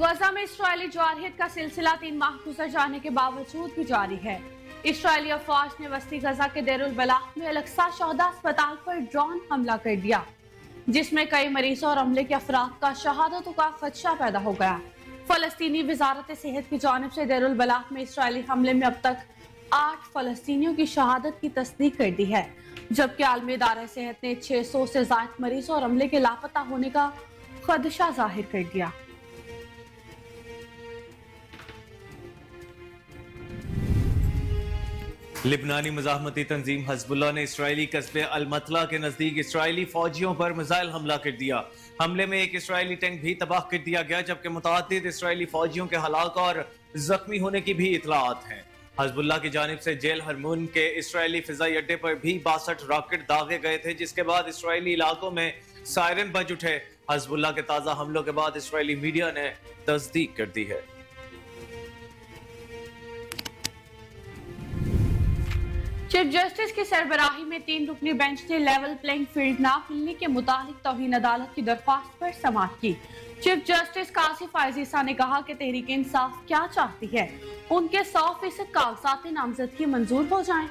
गजा में इसराइली जारहियत का सिलसिला तीन माह गुजर जाने के बावजूद भी जारी है इसराइली अफवाज ने वस्ती गजा के देरुल बलाह में अलक्सा शहदा अस्पताल पर ड्रोन हमला कर दिया जिसमें कई मरीजों और अमले के अफराद का शहादतों का खदशा पैदा हो गया फलस्तनी वजारत सेहत की जानब से देरुल बलाह में इसराइली हमले में अब तक आठ फलस्तियों की शहादत की तस्दीक कर दी है जबकि आलमी इदार सेहत ने छह सौ से जायद मरीजों और अमले के लापता होने का खदशा जाहिर कर दिया लिबनानी मजामती तंजीम हजबुल्ला ने इसराइली कस्बे अलमतला के नज़दीक इसराइली फौजियों पर मिसाइल हमला कर दिया हमले में एक इसराइली टैंक भी तबाह कर दिया गया जबकि मुतद इसराइली फौजियों के हलाक और जख्मी होने की भी इतलात हैं हजबुल्ला की जानब से जेल हरमून के इसराइली फिजाई अड्डे पर भी बासठ रॉकेट दागे गए थे जिसके बाद इसराइली इलाकों में सायरन बज उठे हजबुल्ला के ताज़ा हमलों के बाद इसराइली मीडिया ने तस्दीक कर दी है चीफ जस्टिस की सरबराही में तीन रुकनी बेंच ने लेवल प्लेइंग फील्ड ना मिलने के मुताबिक तोहन अदालत की दरख्वास्त पर समाप्त की चीफ जस्टिस कासिफ आजीसा ने कहा कि तहरीक इंसाफ क्या चाहती है उनके सौ फीसद कागजात नामजदगी मंजूर हो जाए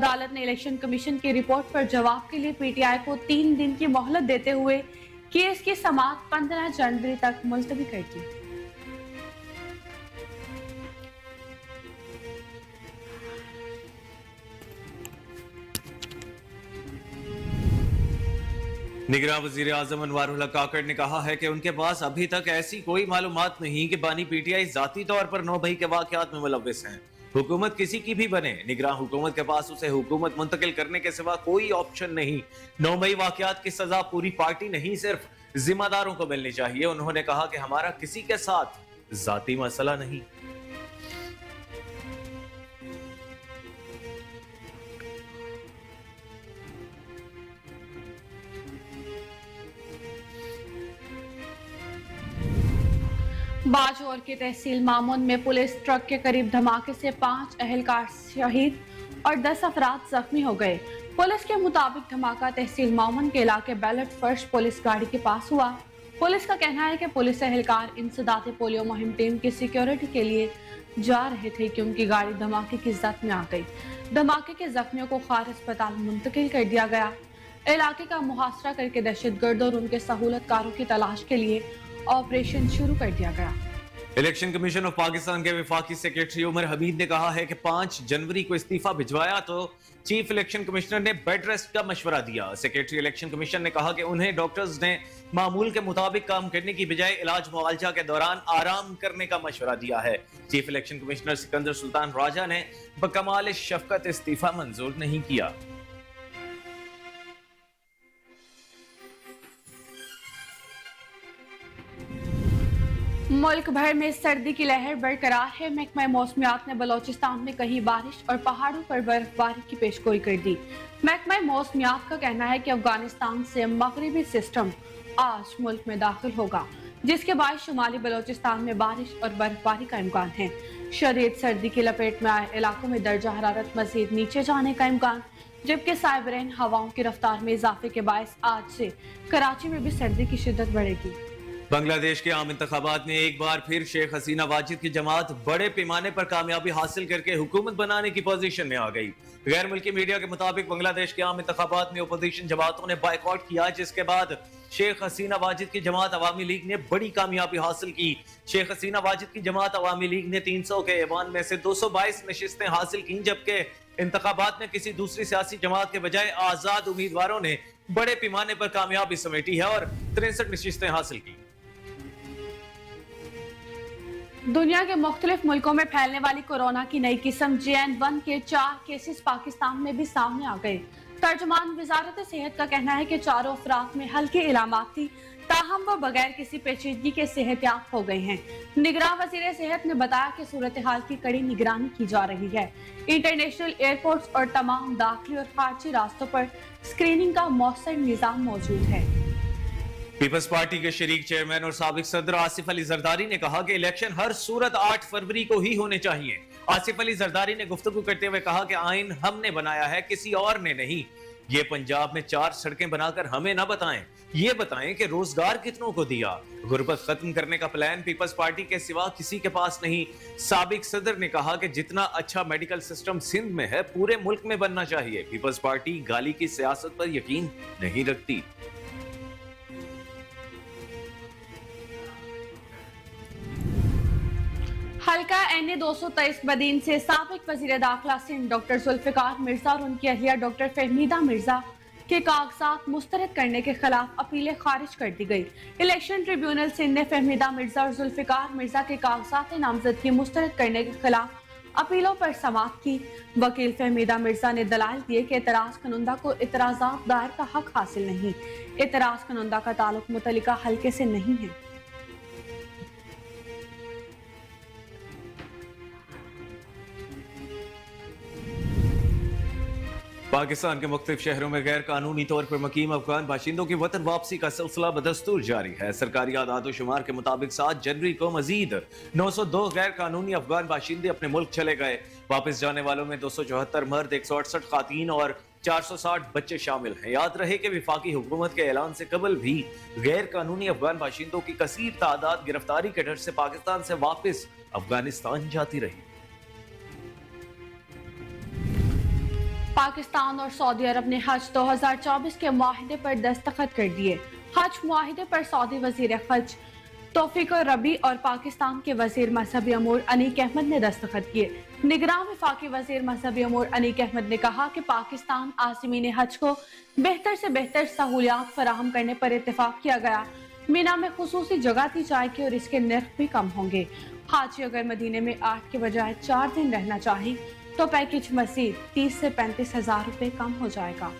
अदालत ने इलेक्शन कमीशन की रिपोर्ट पर जवाब के लिए पीटीआई को तीन दिन की मोहलत देते हुए केस की समाप्त पंद्रह जनवरी तक मुलतवी कर दी निगरान वजीर आजम अनवर काकड़ ने कहा है कि उनके पास अभी तक ऐसी कोई मालूम नहीं कि बानी पीटीआई जाती तौर पर नौ बही के वाकत में मुलविस हैं हुकूमत किसी की भी बने निगरान हुकूमत के पास उसे हुकूमत मुंतकिल करने के सिवा कोई ऑप्शन नहीं नौ मई वाकत की सजा पूरी पार्टी नहीं सिर्फ जिम्मेदारों को मिलनी चाहिए उन्होंने कहा कि हमारा किसी के साथ जाती मसला नहीं बाजौर के तहसील मामून में पुलिस ट्रक के करीब धमाके से पांच अहलकार शहीद और दस अफराद जख्मी हो गए पुलिस के मुताबिक धमाका तहसील मामून के इलाके बैलट फर्श पुलिस गाड़ी के पास हुआ पुलिस का कहना है कि पुलिस अहलकार इंसदात पोलियो मुहिम टीम की सिक्योरिटी के लिए जा रहे थे कि उनकी गाड़ी धमाके की जद में आ गई धमाके के जख्मियों को खार अस्पताल मुंतकिल कर दिया गया इलाके का मुहासरा करके दहशत गर्द और उनके सहूलत कारों की तलाश के लिए ऑपरेशन शुरू कर दिया गया इलेक्शन कमीशन ऑफ पाकिस्तान के विफाकी सेक्रेटरी उमर हमीद ने कहा है कि 5 जनवरी को इस्तीफा भिजवाया तो चीफ इलेक्शन कमिश्नर ने बेड रेस्ट का मशवरा दिया सेक्रेटरी इलेक्शन कमीशन ने कहा कि उन्हें डॉक्टर्स ने मामूल के मुताबिक काम करने की बजाय इलाज मुआवजा के दौरान आराम करने का मशवरा दिया है chief election commissioner Sikandar Sultan Raja ने बकमाल शफकत इस्तीफा मंजूर नहीं किया मुल्क भर में सर्दी की लहर बरकरार है महकमा मौसमियात ने बलोचिस्तान में कहीं बारिश और पहाड़ों पर बर्फबारी की पेशगोई कर दी महकमा मौसमियात का कहना है कि अफगानिस्तान से मगरबी सिस्टम आज मुल्क में दाखिल होगा जिसके बाद शुमाली बलोचिस्तान में बारिश और बर्फबारी का इम्कान है शदीद सर्दी की लपेट में आए इलाकों में दर्जा हरारत मजीद नीचे जाने का इम्कान जबकि साइबरेन हवाओं की रफ्तार में इजाफे के बायस आज से कराची में भी सर्दी की शिदत बढ़ेगी बांग्लादेश के आम इंतबात में एक बार फिर शेख हसीना वाजिद की जमात बड़े पैमाने पर कामयाबी हासिल करके हुकूमत बनाने की पोजीशन में आ गई गैर मुल्की मीडिया के मुताबिक बांग्लादेश के आम इंतबात में अपोजिशन जमातों ने बाइकआउट किया जिसके बाद शेख हसीना वाजिद की जमात अवामी लीग ने बड़ी कामयाबी हासिल की शेख हसीना वाजिद की जमात अवामी लीग ने तीन सौ के ऐवान में से दो सौ बाईस नशस्तें हासिल की जबकि इंतबात में किसी दूसरी सियासी जमात के बजाय आज़ाद उम्मीदवारों ने बड़े पैमाने पर कामयाबी समेटी है और तिरसठ नशस्तें हासिल की दुनिया के मुख्तलिफ मुल्कों में फैलने वाली कोरोना की नई किस्म जे एन वन के चार केसेस पाकिस्तान में भी सामने आ गए तर्जमान वजारत सेहत का कहना है कि चारों अफराद में हल्के इलामत थी ताहम वो बगैर किसी पेचीदगी के याब हो गए हैं निगरान वजीर सेहत ने बताया कि सूरत हाल की कड़ी निगरानी की जा रही है इंटरनेशनल एयरपोर्ट्स और तमाम दाखिली और खारजी रास्तों पर स्क्रीनिंग का मौसम निज़ाम मौजूद है पीपल्स पार्टी के शरीक चेयरमैन और सबक सदर आसिफ अली जरदारी ने कहा कि इलेक्शन हर सूरत 8 फरवरी को ही होने चाहिए आसिफ अली जरदारी ने गुफ्तु करते हुए कहा कि आइन हमने बनाया है किसी और ने नहीं ये पंजाब में चार सड़कें बनाकर हमें ना बताएं ये बताएं कि रोजगार कितनों को दिया गुर्बत खत्म करने का प्लान पीपल्स पार्टी के सिवा किसी के पास नहीं सबक सदर ने कहा कि जितना अच्छा मेडिकल सिस्टम सिंध में है पूरे मुल्क में बनना चाहिए पीपल्स पार्टी गाली की सियासत पर यकीन नहीं रखती हल्का एन ए दो सौ तेईस बदीन से सबक वजी दाखिला सिंह डॉक्टर जुल्फिकार मिर्जा और उनकी अहलिया डॉक्टर फहमीदा मिर्जा के कागजात मुस्तरद करने के खिलाफ अपीलें खारिज कर दी गई इलेक्शन ट्रिब्यूनल सिंह ने फहमीदा मिर्जा और जुल्फिकार मिर्जा के कागजात नामजदगी मुस्तरद करने के खिलाफ अपीलों पर समाप्त की वकील फहमीदा मिर्जा ने दलाल दिए कि एतराज कनुंदा को इतराजा दायर का हक हासिल नहीं इतराज कनुंदा का ताल्लुक मुतलिका हल्के से नहीं है पाकिस्तान के मुख्तु शहरों में गैर कानूनी तौर पर मकीम अफगान बाशिंदों की वतन वापसी का सिलसिला बदस्तूर जारी है सरकारी आदाद शुमार के मुताबिक सात जनवरी को मजीद नौ सौ दो गैर कानूनी अफगान बाशिंदे अपने मुल्क चले गए वापस जाने वालों में दो सौ चौहत्तर मर्द एक सौ अड़सठ खातन और चार सौ साठ बच्चे शामिल हैं याद रहे कि विफाकी हुकूमत के ऐलान से कबल भी गैर कानूनी अफगान बाशिंदों की कसर तादाद गिरफ्तारी के डर से पाकिस्तान से वापस अफगानिस्तान जाती रही पाकिस्तान और सऊदी अरब ने हज 2024 के माहदे पर दस्तखत कर दिए हज माहे पर सऊदी वजीर हज तोफीक रबी और पाकिस्तान के वजीर मजहबी अमूर अनीक अहमद ने दस्तखत किए निगरान विफाकी वजीर मजहबी अमूर अनीक अहमद ने कहा कि पाकिस्तान आसमीन हज को बेहतर से बेहतर सहूलियात फराहम करने पर इतफाक किया गया मीना में खसूस जगह दी जाएगी और इसके नर्ख भी कम होंगे हाजी अगर मदीने में आठ के बजाय चार दिन रहना चाहें तो पैकेज मजीद तीस से पैंतीस हजार रुपए कम हो जाएगा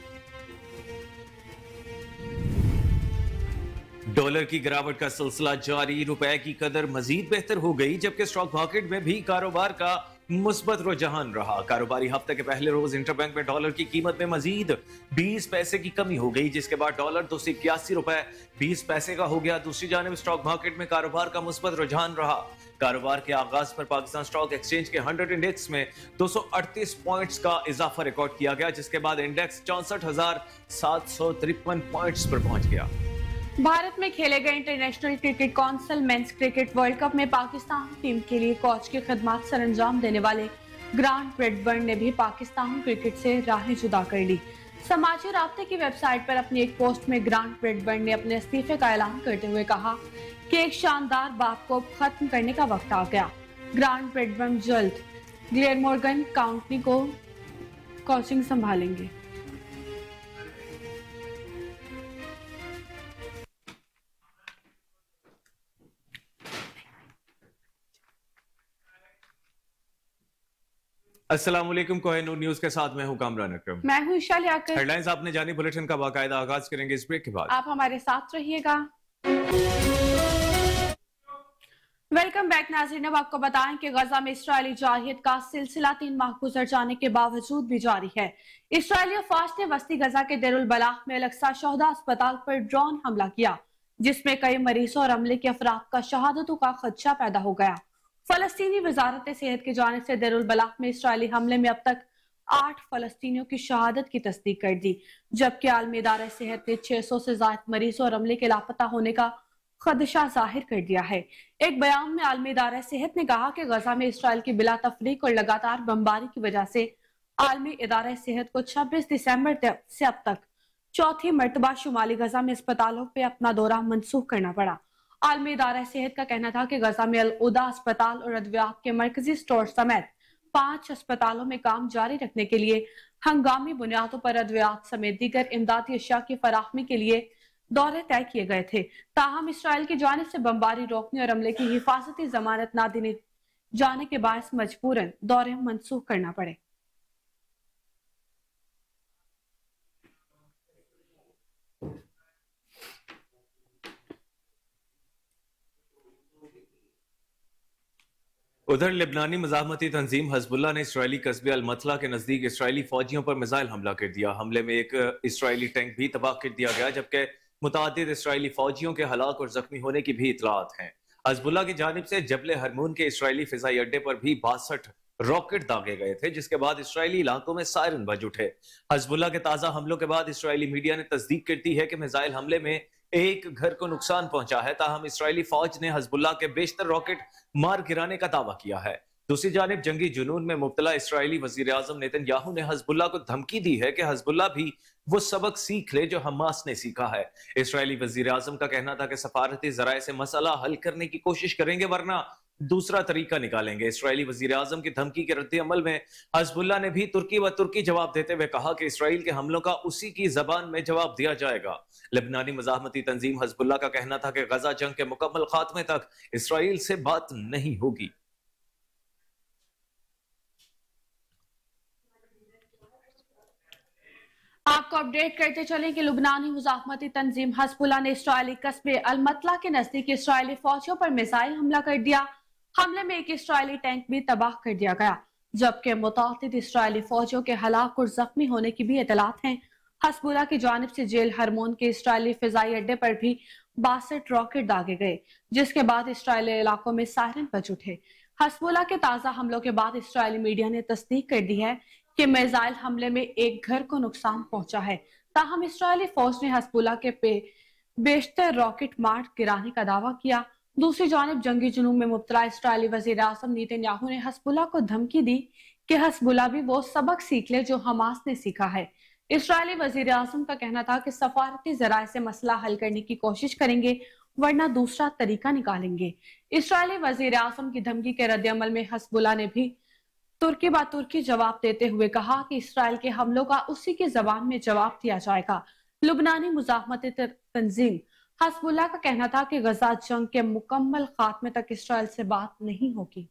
डॉलर की गिरावट का सिलसिला जारी रुपए की कदर मजीद बेहतर हो गई जबकि स्टॉक मार्केट में भी कारोबार का मुस्बत रुझान रहा कारोबारी हफ्ते के पहले रोज इंटरबैंक में डॉलर की कीमत में मजीद 20 पैसे की कमी हो गई जिसके बाद डॉलर दो सौ इक्यासी रुपए बीस पैसे का हो गया दूसरी जानब स्टॉक मार्केट में कारोबार का मुस्बत रुझान रहा कारोबार के आगाज पर पाकिस्तान स्टॉक एक्सचेंज के 100 इंडेक्स में 238 पॉइंट्स का इजाफा रिकॉर्ड किया गया जिसके बाद इंडेक्स चौंसठ पॉइंट्स पर पहुंच गया भारत में खेले गए international cricket council men's cricket world cup में पाकिस्तान टीम के लिए कोच की खदमात सर अंजाम देने वाले ग्रांट ब्रेडबर्न ने भी पाकिस्तान क्रिकेट से राहें जुदा कर ली समाजी रबते की वेबसाइट पर अपनी एक पोस्ट में ग्रांट ब्रेडबर्न ने अपने इस्तीफे का ऐलान करते हुए कहा कि एक शानदार बाप को खत्म करने का वक्त आ गया ग्रांट ब्रेडबर्न जल्द ग्लेयर मॉर्गन काउंटी को कोचिंग संभालेंगे असलम कोहनूर न्यूज के साथ मैं हूं कामरान अक्रम मैं हूं हेडलाइंस आपने जानी बुलेटिन का बाकायदा आगाज करेंगे इस ब्रेक के बाद आप हमारे साथ रहिएगा वेलकम बैक नाजरीन अब आपको बताएं कि गजा में इसराइली जारियत का सिलसिला तीन माह गुजर जाने के बावजूद भी जारी है इसराइली अफवाज ने वस्ती गजा के देरुलबला में अलक्सा शहदा अस्पताल पर ड्रोन हमला किया जिसमें कई मरीजों और अमले के अफराद का शहादतों का खदशा पैदा हो गया फलस्तनी वजारत सेहत की जानब से दरबलाक में इसराइली हमले में अब तक आठ फलस्तियों की शहादत की तस्दीक कर दी जबकि आलमी इदार सेहत ने छह सौ से जायद मरीजों और अमले के लापता होने का खदशा जाहिर कर दिया है एक बयान में आलमी इदार सेहत ने कहा कि गजा में इसराइल की बिला तफरीक और लगातार बमबारी की वजह से आलमी इदार सेहत को छब्बीस दिसंबर से अब तक चौथी मरतबा शुमाली गजा में अस्पतालों पर अपना दौरा मनसूख करना पड़ा आलमी इदारा सेहत का कहना था कि गजा में अलदा अस्पताल और अद्वियात के मरकजी स्टोर समेत पांच अस्पतालों में काम जारी रखने के लिए हंगामी बुनियादों पर अद्वियात समेत दीगर इमदादी अशिया की फराहमी के लिए दौरे तय किए गए थे ताहम इसराइल की जानब से बम्बारी रोकने और अमले की हिफाजती जमानत ना देने जाने के बायस मजबूरन दौरे मनसूख करना पड़े उधर लिबनानी मजामती तंजीम हजबुल्ला ने इसराइली कस्बे अलमथला के नजदीक इसराइली फौजियों पर मिसाइल हमला कर दिया हमले में एक इसराइली टैंक भी तबाह कर दिया गया जबकि मुतद इसराइली फौजियों के हलाक और जख्मी होने की भी इतलात हैं हजबुल्ला की जानब से जबल हरमून के इसराइली फिजाई अड्डे पर भी बासठ रॉकेट दागे गए थे जिसके बाद इसराइली इलाकों में सायरन बज उठे हजबुल्ला के ताज़ा हमलों के बाद इसराइली मीडिया ने तस्दीक कर दी है कि मिजाइल हमले में एक घर को नुकसान पहुंचा है ताहम इसराइली फौज ने हजबुल्ला के बेशतर रॉकेट मार गिराने का दावा किया है दूसरी जानब जंगी जुनून में मुबतला इसराइली वजीर अजम नितिन याहू ने हजबुल्ला को धमकी दी है कि हजबुल्ला भी वो सबक सीख ले जो हमास ने सीखा है इसराइली वजीर अजम का कहना था कि सफारती जराये से मसला हल करने की कोशिश करेंगे वरना दूसरा तरीका निकालेंगे इसराइली वजीर आजम की धमकी के रद्द अमल में हजबुल्ला ने भी तुर्की व तुर्की जवाब देते हुए कहा कि इसराइल के हमलों का उसी की जबान में जवाब दिया जाएगा लिबनानी मजामती तंजीम हजबुल्ला का कहना था कि गजा जंग के मुकम्मल खात्मे तक इसराइल से बात नहीं होगी आपको अपडेट करते चलें कि लुबनानी मुजाती तंजीम हसबुल्ला ने इसराइली कस्बे अलमतला के नजदीक इसराइली फौजियों पर मिसाइल हमला कर दिया हमले में एक इसराइली टैंक भी तबाह कर दिया गया जबकि मुताद इसराइली फौजियों के हलाक और जख्मी होने की भी इतलात हैं हसबूला की जानब से जेल हरमोन के इसराइली फिजाई अड्डे पर भी बासठ रॉकेट दागे गए जिसके बाद इसराइली इलाकों में सायरन बज उठे हसबूला के ताजा हमलों के बाद इसराइली मीडिया ने तस्दीक कर दी है कि मेजाइल हमले में एक घर को नुकसान पहुंचा है ताहम इसराइली फौज ने हसबूला के पे बेशतर रॉकेट मार्ट गिराने का दावा किया दूसरी जानब जंगी जुनूम में मुबतला इसराइली वजी अजम नितिन याहू ने हसबुल्ला को धमकी दी कि हसबुल्ला भी वो सबक सीख ले जो हमास ने सीखा है इसराइली वजी अजम का कहना था कि सफारती जराये से मसला हल करने की कोशिश करेंगे वरना दूसरा तरीका निकालेंगे इसराइली वजीर अजम की धमकी के रद्दमल में हसबुल्ला ने भी तुर्की बा तुर्की जवाब देते हुए कहा कि इसराइल के हमलों का उसी की जबान में जवाब दिया जाएगा लुबनानी मुजामत तंजीम हसबुल्ला का कहना था कि गजा जंग के मुकम्मल खात्मे तक इसराइल से बात नहीं होगी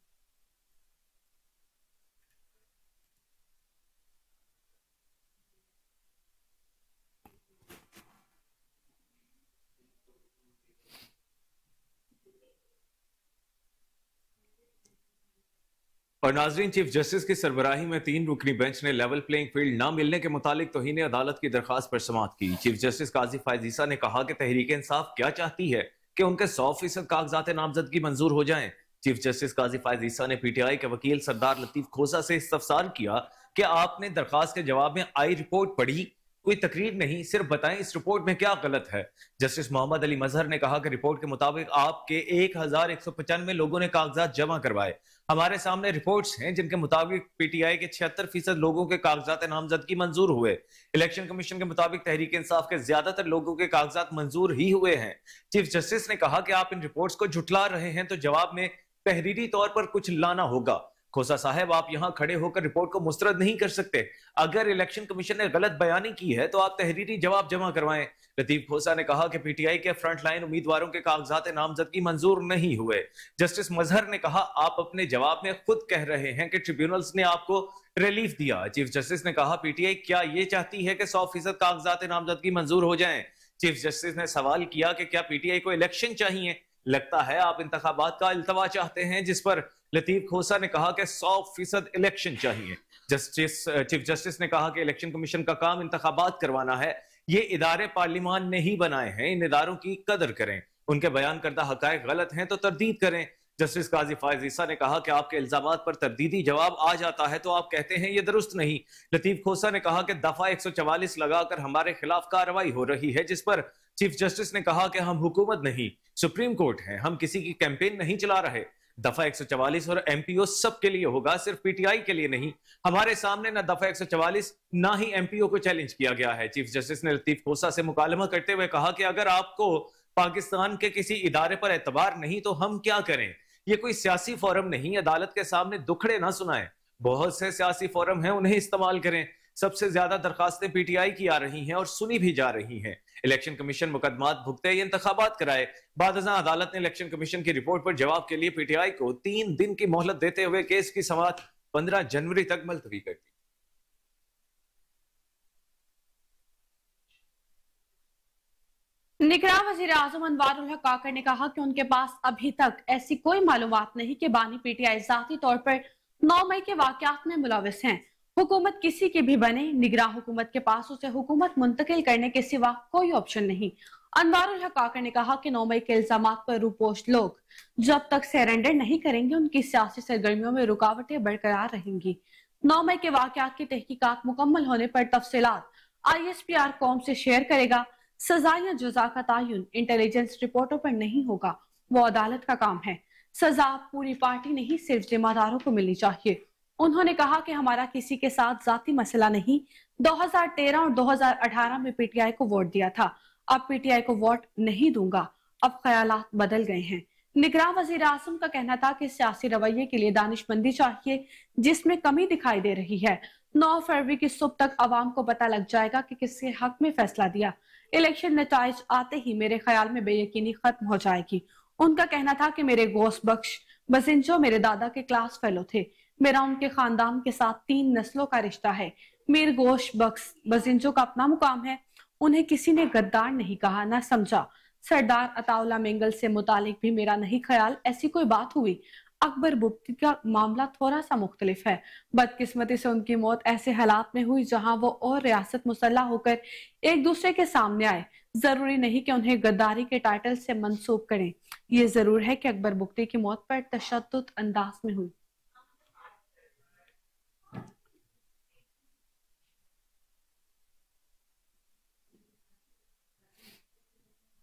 और नाजरीन चीफ जस्टिस की सरबराही में तीन रुकनी बेंच ने लेवल प्लेइंग फील्ड न मिलने के मुतालिक तोहन अदालत की दरखास्त पर समाप्त की चीफ जस्टिस काजी फायजीसा ने कहा कि तहरीक इंसाफ क्या चाहती है कि उनके सौ फीसद कागजात नामजदगी मंजूर हो जाए चीफ जस्टिस काजी फायजीसा ने पीटीआई के वकील सरदार लतीफ खोसा से इस्तफसार किया कि आपने दरखास्त के जवाब में आई रिपोर्ट पढ़ी कोई तकरीर नहीं सिर्फ बताएं इस रिपोर्ट में क्या गलत है जस्टिस मोहम्मद अली मजहर ने कहा कि रिपोर्ट के मुताबिक आपके एक हजार एक सौ पचानवे लोगों ने कागजात जमा करवाए हमारे सामने रिपोर्ट्स हैं जिनके मुताबिक पीटीआई के छिहत्तर फीसद लोगों के कागजात नामजदगी मंजूर हुए इलेक्शन कमीशन के मुताबिक तहरीक इंसाफ के ज्यादातर लोगों के कागजात मंजूर ही हुए हैं चीफ जस्टिस ने कहा कि आप इन रिपोर्ट्स को झुटला रहे हैं तो जवाब में तहरीरी तौर पर कुछ लाना होगा खोसा साहब आप यहां खड़े होकर रिपोर्ट को मुस्तरद नहीं कर सकते अगर इलेक्शन कमीशन ने गलत बयानी की है तो आप तहरीरी जवाब जमा करवाएं लतीफ खोसा ने कहा कि पीटीआई के फ्रंटलाइन उम्मीदवारों के कागजात नामजदगी मंजूर नहीं हुए जस्टिस मजहर ने कहा आप अपने जवाब में खुद कह रहे हैं कि ट्रिब्यूनल्स ने आपको रिलीफ दिया चीफ जस्टिस ने कहा पीटीआई क्या ये चाहती है कि सौ फीसद कागजात नामजदगी मंजूर हो जाए चीफ जस्टिस ने सवाल किया कि क्या पीटीआई को इलेक्शन चाहिए लगता है आप इंतबात का अल्तवा चाहते हैं जिस पर लतीफ खोसा ने कहा कि सौ फीसद इलेक्शन चाहिए जस्टिस चीफ जस्टिस ने कहा कि इलेक्शन कमीशन का काम इंतबात करवाना है ये इदारे पार्लियामान ने ही बनाए हैं इन इदारों की कदर करें उनके बयान करदा हक गलत हैं तो तरदीद करें जस्टिस काजी फायजीसा ने कहा कि आपके इल्जाम पर तरदीदी जवाब आ जाता है तो आप कहते हैं ये दुरुस्त नहीं लतीफ खोसा ने कहा कि दफा एक सौ चवालीस लगाकर हमारे खिलाफ कार्रवाई हो रही है जिस पर चीफ जस्टिस ने कहा कि हम हुकूमत नहीं सुप्रीम कोर्ट है हम किसी की कैंपेन नहीं चला रहे दफा 144 और एमपीओ सबके लिए होगा सिर्फ पीटीआई के लिए नहीं हमारे सामने ना दफा 144 ना ही एमपीओ को चैलेंज किया गया है चीफ जस्टिस ने लतीफ खोसा से मुकालमा करते हुए कहा कि अगर आपको पाकिस्तान के किसी इदारे पर एतबार नहीं तो हम क्या करें ये कोई सियासी फोरम नहीं अदालत के सामने दुखड़े ना सुनाए बहुत से सियासी फोरम है उन्हें इस्तेमाल करें सबसे ज्यादा दरखास्तें पीटीआई की आ रही हैं और सुनी भी जा रही हैं इलेक्शन कमीशन मुकदमा भुगते ही इंतबात कराए बाद अदालत ने इलेक्शन कमीशन की रिपोर्ट पर जवाब के लिए पीटीआई को तीन दिन की मोहलत देते हुए केस की समाप्त पंद्रह जनवरी तक मुलतवी कर दी निगरान वजी अजम अनवर काकर ने कहा कि उनके पास अभी तक ऐसी कोई मालूम नहीं कि बानी पीटीआई जाती तौर पर नौ मई के वाकत में मुलविस हैं हुकूमत किसी की भी बने निगरान हुकूमत के पास उसे हुकूमत मुंतकिल करने के सिवा कोई ऑप्शन नहीं अनवर काकर ने कहा कि नौ मई के इल्जाम पर रूपोश लोग जब तक सरेंडर नहीं करेंगे उनकी सियासी सरगर्मियों में रुकावटें बरकरार रहेंगी नौ मई के वाकत की तहकीकत मुकम्मल होने पर तफसी आई एस पी आर कौम से शेयर करेगा सजा या जजा का तयन इंटेलिजेंस रिपोर्टों पर नहीं होगा वो अदालत का काम है सजा पूरी पार्टी नहीं सिर्फ जिम्मेदारों को मिलनी चाहिए उन्होंने कहा कि हमारा किसी के साथ जाति मसला नहीं 2013 और 2018 में पीटीआई को वोट दिया था अब पीटीआई को वोट नहीं दूंगा अब ख्याल बदल गए हैं निगरान वजीर आजम का कहना था कि सियासी रवैये के लिए दानिशमंदी चाहिए जिसमें कमी दिखाई दे रही है 9 फरवरी की सुबह तक आवाम को पता लग जाएगा कि किसके हक में फैसला दिया इलेक्शन नतज आते ही मेरे ख्याल में बेयकनी खत्म हो जाएगी उनका कहना था कि मेरे गोश बख्श बसिंजो मेरे दादा के क्लास फेलो थे मेरा उनके खानदान के साथ तीन नस्लों का रिश्ता है मेर गोश बक्स बजिंजो का अपना मुकाम है उन्हें किसी ने गद्दार नहीं कहा ना समझा सरदार अताउला मेंगल से मुतालिक भी मेरा नहीं ख्याल ऐसी कोई बात हुई अकबर बुप्ती का मामला थोड़ा सा मुख्तलिफ है बदकिस्मती से उनकी मौत ऐसे हालात में हुई जहां वो और रियासत मुसल्ला होकर एक दूसरे के सामने आए जरूरी नहीं कि उन्हें गद्दारी के टाइटल से मनसूब करें यह जरूर है कि अकबर बुप्ती की मौत पर तशद अंदाज में हुई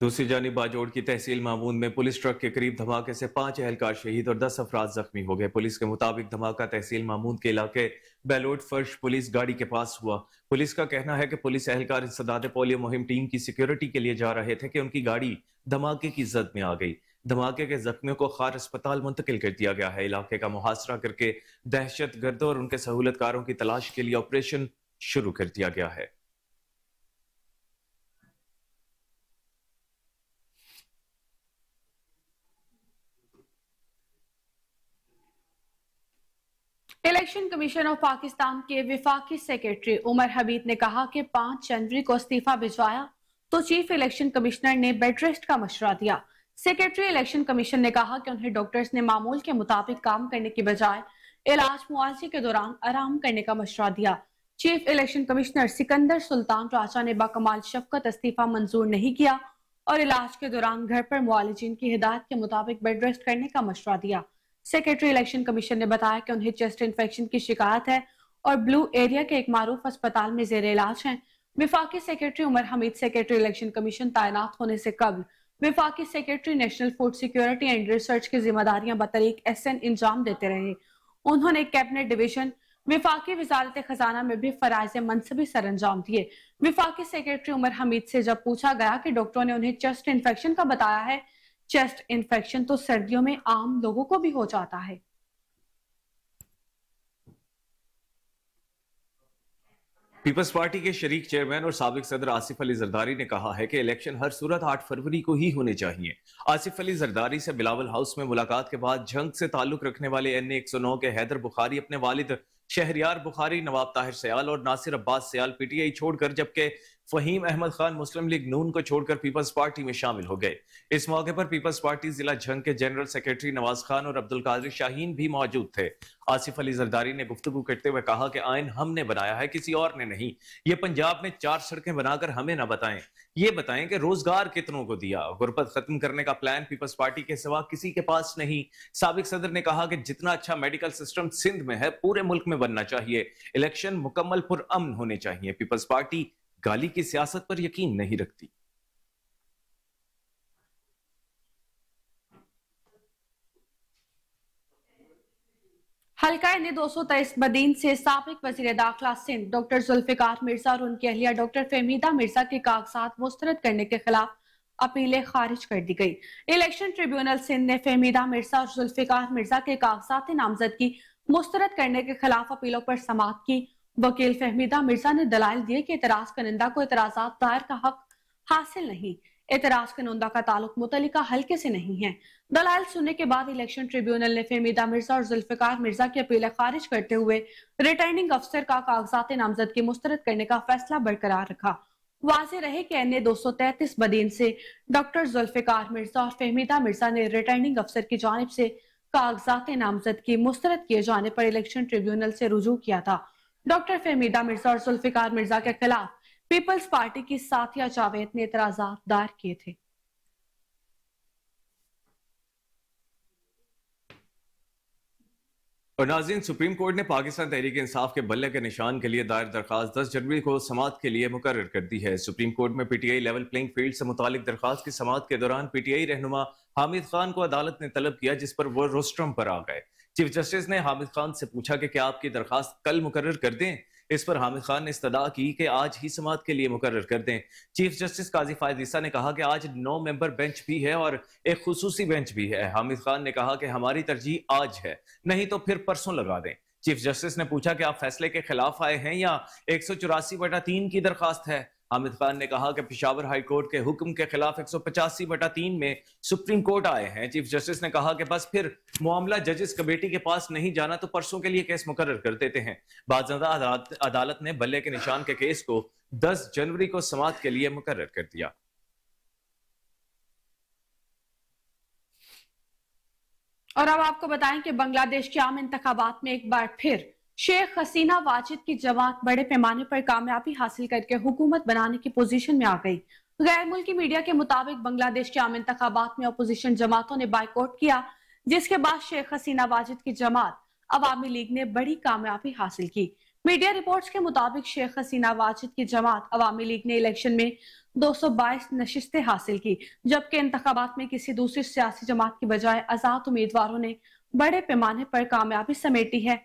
दूसरी जानी बाजोड़ की तहसील मामून में पुलिस ट्रक के करीब धमाके से पांच एहलकार शहीद और दस अफराज जख्मी हो गए पुलिस के मुताबिक धमाका तहसील मामून के इलाके बेलोड फर्श पुलिस गाड़ी के पास हुआ पुलिस का कहना है कि पुलिस एहलकार सदात पोलियो मुहिम टीम की सिक्योरिटी के लिए जा रहे थे कि उनकी गाड़ी धमाके की जद में आ गई धमाके के जख्मियों को खार अस्पताल मुंतकिल कर दिया गया है इलाके का मुहासरा करके दहशत गर्दों और उनके सहूलतकारों की तलाश के लिए ऑपरेशन शुरू कर दिया गया है इलेक्शन कमीशन ऑफ पाकिस्तान के विफाकी सेक्रेटरी उमर हबीब ने कहा कि पांच जनवरी को इस्तीफा भिजवाया तो चीफ इलेक्शन कमिश्नर ने बेड रेस्ट का मशुरा दिया सेक्रेटरी इलेक्शन कमीशन ने कहा कि उन्हें डॉक्टर्स ने मामूल के मुताबिक काम करने के बजाय इलाज मुआवजे के दौरान आराम करने का मशुरा दिया chief election commissioner Sikandar Sultan Raja ने बाकमाल शफकत इस्तीफा मंजूर नहीं किया और इलाज के दौरान घर पर मुआलजिन की हिदायत के मुताबिक बेड रेस्ट करने का मशवरा दिया सेक्रेटरी इलेक्शन कमीशन ने बताया कि उन्हें चेस्ट इन्फेक्शन की शिकायत है और ब्लू एरिया के एक मारूफ अस्पताल में जेर इलाज हैं विफाकी secretary Umar Hamid secretary election commission तैनात होने से कबल विफाकी secretary national food security and research की जिम्मेदारियां बतरीक एस एन इंजाम देते रहे उन्होंने कैबिनेट डिवीजन विफाकी वजारत खजाना में भी फराज मनसबी सर अंजाम दिए विफाकी सेक्रेटरी उमर हमीद से जब पूछा गया कि डॉक्टरों ने उन्हें चेस्ट इन्फेक्शन का बताया है चेस्ट इन्फेक्शन तो सर्दियों में आम लोगों को भी हो जाता है पीपल्स पार्टी के शरीक चेयरमैन और सबक सदर आसिफ अली जरदारी ने कहा है कि इलेक्शन हर सूरत 8 फरवरी को ही होने चाहिए आसिफ अली जरदारी से बिलावल हाउस में मुलाकात के बाद जंग से ताल्लुक रखने वाले एन ए एक के हैदर बुखारी अपने वालिद शहरियार बुखारी नवाब ताहिर सयाल और नासिर अब्बास सयाल पीटीआई छोड़कर जबकि फहीम अहमद खान मुस्लिम लीग नून को छोड़कर पीपल्स पार्टी में शामिल हो गए इस मौके पर पीपल्स पार्टी जिला जंग के जनरल सेक्रेटरी नवाज खान और अब्दुल कादिर शाहीन भी मौजूद थे आसिफ अली जरदारी ने गुफ्तु करते हुए कहा कि आयन हमने बनाया है किसी और ने नहीं ये पंजाब में चार सड़कें बनाकर हमें ना बताएं ये बताएं कि रोजगार कितनों को दिया गुर्बत खत्म करने का प्लान पीपल्स पार्टी के सिवा किसी के पास नहीं सबक सदर ने कहा कि जितना अच्छा मेडिकल सिस्टम सिंध में है पूरे मुल्क में बनना चाहिए इलेक्शन मुकम्मल पुरअमन होने चाहिए पीपल्स पार्टी गाली की सियासत पर यकीन नहीं रखती हल्का ने दो सौ तेईस मदीन से सबक वजीर दाखिला सिंध डॉक्टर जुल्फिकार मिर्जा और उनकी अहलिया डॉक्टर फेमीदा मिर्जा के कागजात मुस्तरद करने के खिलाफ अपीलें खारिज कर दी गई इलेक्शन ट्रिब्यूनल सिंध ने फेमीदा मिर्जा और जुल्फिकार मिर्जा के कागजात नामजद की मुस्तरद करने के खिलाफ अपीलों पर समाप्त की वकील फहमीदा मिर्जा ने दलाल दिए कि एतराज कनिंदा को एतराजात दायर का हक हासिल नहीं एतराज कनिंदा का ताल्लुक मुतल हल्के से नहीं है दलाल सुनने के बाद इलेक्शन ट्रिब्यूनल ने फहमीदा मिर्जा और जुल्फिकार मिर्जा की अपीलें खारिज करते हुए रिटर्निंग अफसर का कागजात नामजदगी मुस्तरद करने का फैसला बरकरार रखा वाज रहे कि एन ए दो सौ तैतीस बदीन से डॉक्टर जुल्फिकार मिर्जा और फहमीदा मिर्जा ने रिटर्निंग अफसर की जानब से कागजात नामजदगी मुस्तरद किए जाने पर इलेक्शन ट्रिब्यूनल से रुजू किया था डॉक्टर फहमीदा मिर्जा और जुल्फिकार मिर्जा के खिलाफ पीपल्स पार्टी की साथिया जावेद ने इतराजा दायर किए थे और नाजीन सुप्रीम कोर्ट ने पाकिस्तान तहरीक इंसाफ के बल्ले के निशान के लिए दायर दरखास्त दस जनवरी को समात के लिए मुकर कर दी है सुप्रीम कोर्ट में पीटीआई लेवल प्लेइंग फील्ड से मुतालिक दरखास्त की समात के दौरान पीटीआई रहनुमा हामिद खान को अदालत ने तलब किया जिस पर वो रोस्ट्रम पर आ गए चीफ जस्टिस ने हामिद खान से पूछा कि क्या आपकी दरखास्त कल मुकर कर दें इस पर हामिद खान ने इस्तदा की कि आज ही समात के लिए मुकर कर दें चीफ जस्टिस काजी फायदीसा ने कहा कि आज नौ मेंबर बेंच भी है और एक खसूसी बेंच भी है हामिद खान ने कहा कि हमारी तरजीह आज है नहीं तो फिर परसों लगा दें चीफ जस्टिस ने पूछा कि आप फैसले के खिलाफ आए हैं या एक सौ चौरासी बटा तीन की दरखास्त है हामिद खान ने कहा कि पिशावर हाई कोर्ट के हुक्म के खिलाफ एक सौ पचासी बटा तीन में सुप्रीम कोर्ट आए हैं चीफ जस्टिस ने कहा कि बस फिर मामला जजेस कमेटी के पास नहीं जाना तो परसों के लिए केस मुकर कर देते हैं बाद अदालत, अदालत ने बल्ले के निशान के केस को दस जनवरी को समाप्त के लिए मुकर कर दिया और अब आपको बताएं कि बांग्लादेश के आम इंतबात में एक बार फिर शेख हसीना वाजिद की जमात बड़े पैमाने पर कामयाबी हासिल करके हुकूमत बनाने की पोजीशन में आ गई गैर मुल्की मीडिया के मुताबिक बांग्लादेश के आम इंतबात में अपोजिशन जमातों ने बाइकआउट किया जिसके बाद शेख हसीना वाजिद की जमात अवामी लीग ने बड़ी कामयाबी हासिल की मीडिया रिपोर्ट्स के मुताबिक शेख हसीना वाजिद की जमात अवामी लीग ने इलेक्शन में 222 नशिस्तें हासिल की जबकि इंतबात में किसी दूसरी सियासी जमात की बजाय आजाद उम्मीदवारों ने बड़े पैमाने पर कामयाबी समेटी है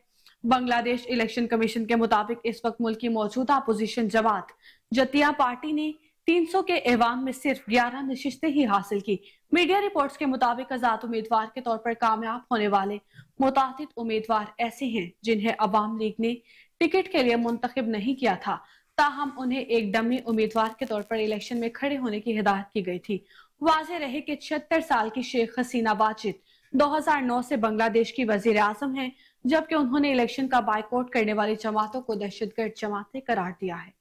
बांग्लादेश इलेक्शन कमीशन के मुताबिक इस वक्त मुल्क की मौजूदा अपोजिशन जमात जतिया पार्टी ने 300 के एवान में सिर्फ 11 नशिस्तें ही हासिल की मीडिया रिपोर्ट्स के मुताबिक आजाद उम्मीदवार के तौर पर कामयाब होने वाले मुताद उम्मीदवार ऐसे हैं जिन्हें अवाम लीग ने टिकट के लिए मुंतखब नहीं किया था ताहम उन्हें एक डमी उम्मीदवार के तौर पर इलेक्शन में खड़े होने की हिदायत की गई थी वाज रहे कि छिहत्तर साल की शेख हसीना वाचिद दो से बांग्लादेश की वजीर आजम है जबकि उन्होंने इलेक्शन का बायकॉट करने वाली जमातों को दहशतगर्द जमातें करार दिया है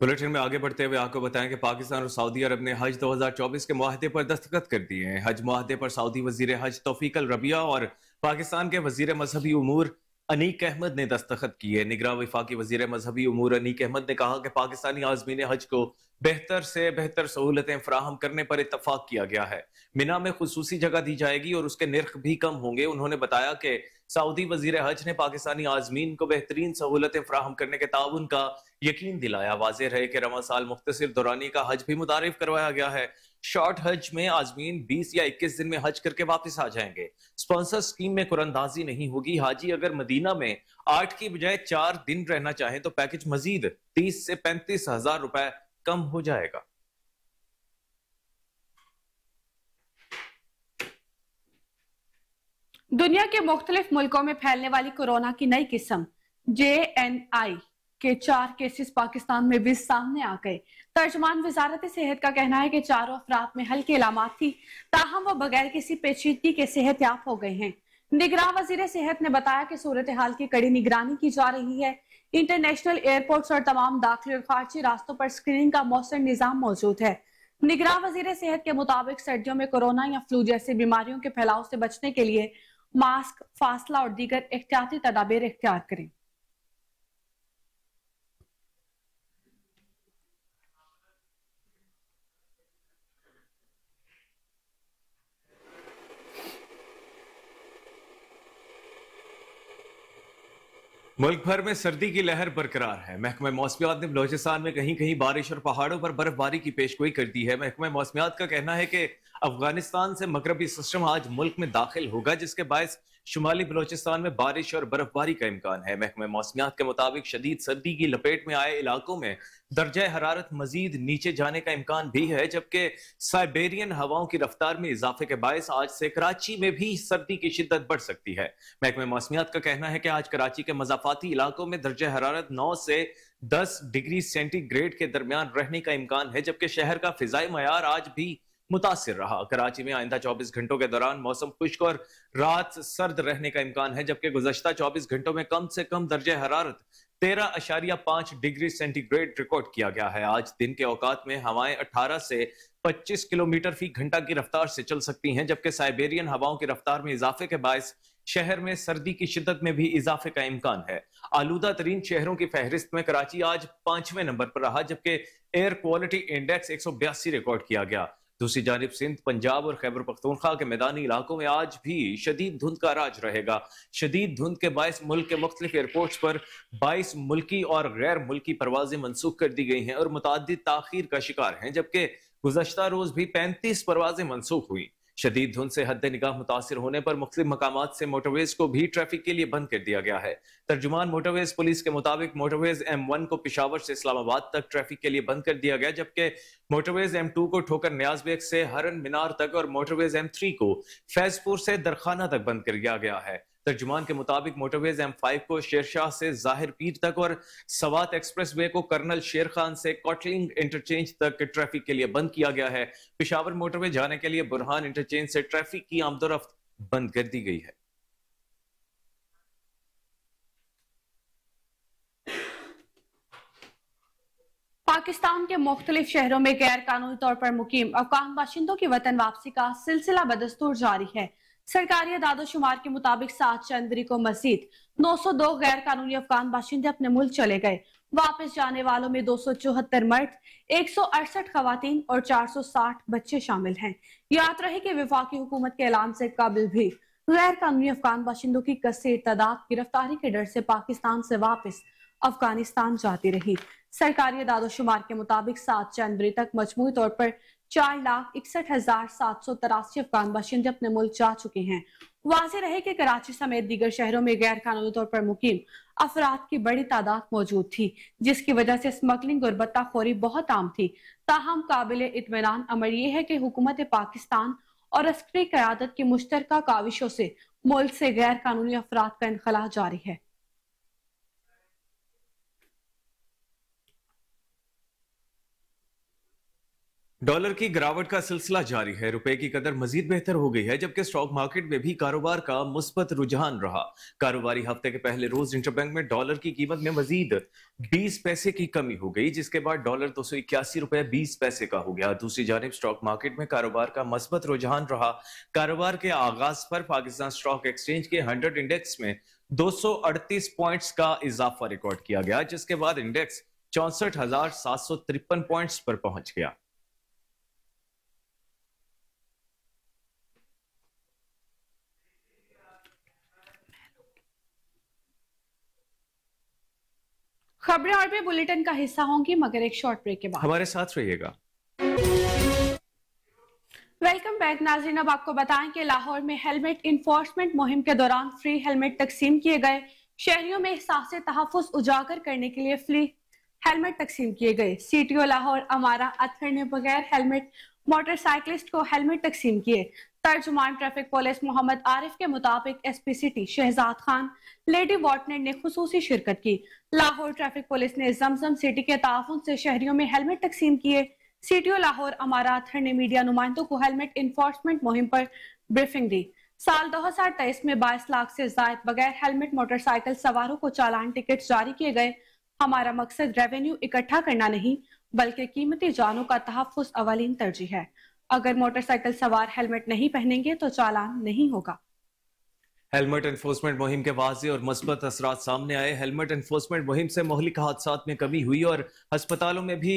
बुलेटिन में आगे बढ़ते हुए आपको बताएं कि पाकिस्तान और सऊदी अरब ने हज 2024 के माहदे पर दस्तखत कर दिए हैं हज माहदे पर सऊदी वजीर हज तोफीकल रबिया और पाकिस्तान के वजीर मजहबी उमूर अनीक अहमद ने दस्तखत किए निगरा विफाकी वजीर मजहबी उमूर अनीक अहमद ने कहा कि पाकिस्तानी आजमीन हज को बेहतर से बेहतर सहूलतें फ्राहम करने पर इतफाक किया गया है मिना में खसूसी जगह दी जाएगी और उसके नर्ख भी कम होंगे उन्होंने बताया कि सऊदी वजीर हज ने पाकिस्तानी आजमीन को बेहतरीन सहूलतें फ्राहम करने के ताउन का यकीन दिलाया वाज है कि रवा साल मुख्तर दौरानी का हज भी मुतारफ करवाया गया है शॉर्ट हज में आजमीन 20 या 21 दिन में हज करके वापस आ जाएंगे स्पॉन्सर स्कीम में कुरंदाजी नहीं होगी हाजी अगर मदीना में आठ की बजाय चार दिन रहना चाहें तो पैकेज मजीद तीस से पैंतीस हजार रुपए कम हो जाएगा दुनिया के मुख्तलिफ मुल्कों में फैलने वाली कोरोना की नई किस्म जे एन आई के चार केसेस पाकिस्तान में भी सामने आ गए तर्जमान वजारत सेहत का कहना है कि चारों अफराद में हल्की इलामत थी ताहम वो बगैर किसी पेचीदगी के सेहत याब हो गए हैं निगरान वजीर सेहत ने बताया कि सूरत हाल की कड़ी निगरानी की जा रही है इंटरनेशनल एयरपोर्ट्स और तमाम दाखिले और खारजी रास्तों पर स्क्रीनिंग का मौसम निज़ाम मौजूद है निगरान वजीर सेहत के मुताबिक सर्दियों में कोरोना या फ्लू जैसी बीमारियों के फैलाव से बचने के लिए मास्क फासला और दीगर एहतियाती तदाबीर इख्तियार करें मुल्क भर में सर्दी की लहर बरकरार है महकमा मौसमियात ने बलोचिस्तान में कहीं कहीं बारिश और पहाड़ों पर बर्फबारी की पेशगोई कर दी है महकमा मौसमियात का कहना है कि अफगानिस्तान से मगरबी सिस्टम आज मुल्क में दाखिल होगा जिसके बायस शुमाली बलोचिस्तान में बारिश और बर्फबारी का इम्कान है महकमे मौसमियात के मुताबिक शदीद सर्दी की लपेट में आए इलाकों में दर्ज हरारत मजीद नीचे जाने का इम्कान भी है जबकि साइबेरियन हवाओं की रफ्तार में इजाफे के बायस आज से कराची में भी सर्दी की शिद्दत बढ़ सकती है महकमे मौसमियात का कहना है कि आज कराची के मजाफाती इलाकों में दर्ज हरारत नौ से दस डिग्री सेंटीग्रेड के दरमियान रहने का इम्कान है जबकि शहर का फिजाई मैार आज भी मुतासर रहा कराची में आइंदा 24 घंटों के दौरान मौसम खुश्क और रात सर्द रहने का इम्कान है जबकि गुजशत 24 घंटों में कम से कम दर्ज हरारत तेरह अशारिया पांच डिग्री सेंटीग्रेड रिकॉर्ड किया गया है आज दिन के औकात में हवाएं 18 से 25 किलोमीटर फी घंटा की रफ्तार से चल सकती हैं जबकि साइबेरियन हवाओं की रफ्तार में इजाफे के बायस शहर में सर्दी की शिदत में भी इजाफे का इम्कान है आलूदा तरीन शहरों की फहरिस्त में कराची आज पांचवें नंबर पर रहा जबकि एयर क्वालिटी इंडेक्स एक रिकॉर्ड किया गया दूसरी जानब सिंध पंजाब और खैबर पख्तूनखा के मैदानी इलाकों में आज भी शदीद धुंध का राज रहेगा शदीद धुंध के बायस मुल्क के मुख्त एयरपोर्ट्स पर बाईस मुल्की और गैर मुल्की परवाजें मनसूख कर दी गई हैं और मुतद ताखिर का शिकार हैं जबकि गुजशत रोज भी पैंतीस परवाजें मनसूख हुई शदीद धुंध से हद निगाह मुतासर होने पर मुख्त मकाम से मोटरवेज को भी ट्रैफिक के लिए बंद कर दिया गया है तर्जुमान मोटरवेज पुलिस के मुताबिक मोटरवेज एम वन को पिशावर से इस्लामाबाद तक ट्रैफिक के लिए बंद कर दिया गया जबकि मोटरवेज एम टू को ठोकर न्याजबेग से हरन मीनार तक और मोटरवेज एम थ्री को फैजपुर से दरखाना तक बंद कर दिया गया है तर्जुमान के मुताबिक मोटरवेज एम फाइव को शेरशाह से जाहिर पीर तक और सवात एक्सप्रेस वे को कर्नल शेर खान से कॉटलिंग इंटरचेंज तक ट्रैफिक के लिए बंद किया गया है पिशावर मोटरवे जाने के लिए बुरहान इंटरचेंज से ट्रैफिक की आमदोरफ्त बंद कर दी गई है पाकिस्तान के मुख्तलिफ शहरों में गैर कानूनी तौर पर मुकीम अफगान बाशिंदों की वतन वापसी का सिलसिला बदस्तूर जारी है सरकारी दादोशुमार के मुताबिक सात जनवरी को मजीद 902 गैर कानूनी अफगान बाशिंदे अपने मुल्क चले गए वापस जाने वालों में दो सौ चौहत्तर मर्द एक सौ अड़सठ खातन और चार सौ साठ बच्चे शामिल हैं याद रहे कि विफाकी हुकूमत के ऐलान से काबिल भी गैर कानूनी अफगान बाशिंदों की कसर तादाद गिरफ्तारी के डर से पाकिस्तान से वापस अफगानिस्तान जाती रही सरकारी दादोशुमार के मुताबिक सात जनवरी तक मजमू तौर पर चार लाख इकसठ हजार सात सौ तिरासी अफगान बाशिंदे अपने मुल्क जा चुके हैं वाजे रहे कि कराची समेत दीगर शहरों में गैर कानूनी तौर पर मुकीम अफराद की बड़ी तादाद मौजूद थी जिसकी वजह से स्मगलिंग और बत्ताखोरी बहुत आम थी ताहम काबिल इतमान अमर यह है कि हुकूमत पाकिस्तान और अस्करी क्यादत की मुश्तर काविशों से मुल्क से गैर कानूनी अफराद का इनखला जारी है डॉलर की गिरावट का सिलसिला जारी है रुपए की कदर मजीद बेहतर हो गई है जबकि स्टॉक मार्केट में भी कारोबार का मुस्बत रुझान रहा कारोबारी हफ्ते के पहले रोज इंटरबैंक में डॉलर की कीमत में मजीद 20 पैसे की कमी हो गई जिसके बाद डॉलर दो सौ इक्यासी रुपए बीस पैसे का हो गया दूसरी जानब स्टॉक मार्केट में कारोबार का मस्बत रुझान रहा कारोबार के आगाज पर पाकिस्तान स्टॉक एक्सचेंज के हंड्रेड इंडेक्स में दो सौ अड़तीस पॉइंट्स का इजाफा रिकॉर्ड किया गया जिसके बाद इंडेक्स चौसठ हजार सात सौ तिरपन पॉइंट्स पर पहुंच गया खबरें और भी बुलेटिन का हिस्सा होंगी मगर एक शॉर्ट ब्रेक के बाद हमारे साथ रहिएगा वेलकम बैक नाजरीन अब आपको बताएं कि लाहौर में हेलमेट इन्फोर्समेंट मुहिम के दौरान फ्री हेलमेट तकसीम किए गए शहरियों में एहसास तहफ़ उजागर करने के लिए फ्री हेलमेट तकसीम किए गए सी टी ओ लाहौर अमारा अथर ने बगैर हेलमेट मोटरसाइकिलिस्ट को हेलमेट तकसीम किए तर्जुमान ट्रैफिक पुलिस मोहम्मद आरिफ के मुताबिक S P T Shahzad Khan lady वाटनेट ने खसूसी शिरकत की लाहौर ट्रैफिक पुलिस ने जमजम सिटी के ताउन से शहरियों में हेलमेट तकसीम किए सी टी ओ लाहौर अमारा ने मीडिया नुमाइंदों को हेलमेट इन्फोर्समेंट मुहिम पर ब्रीफिंग दी साल दो हजार तेईस में बाईस लाख से जायद बगैर हेलमेट मोटरसाइकिल सवारों को चालान टिकट जारी किए गए हमारा मकसद रेवेन्यू इकट्ठा करना नहीं बल्कि कीमती जानों का तहफ़ अवलिन तरजीह है अगर मोटरसाइकिल सवार हेलमेट नहीं पहनेंगे तो चालान नहीं होगा हेलमेट एनफोर्समेंट मुहिम के वाजे और मस्बत असरा सामने आए हेलमेट एनफोर्समेंट मुहिम से मोहलिक हादसा में कमी हुई और अस्पतालों में भी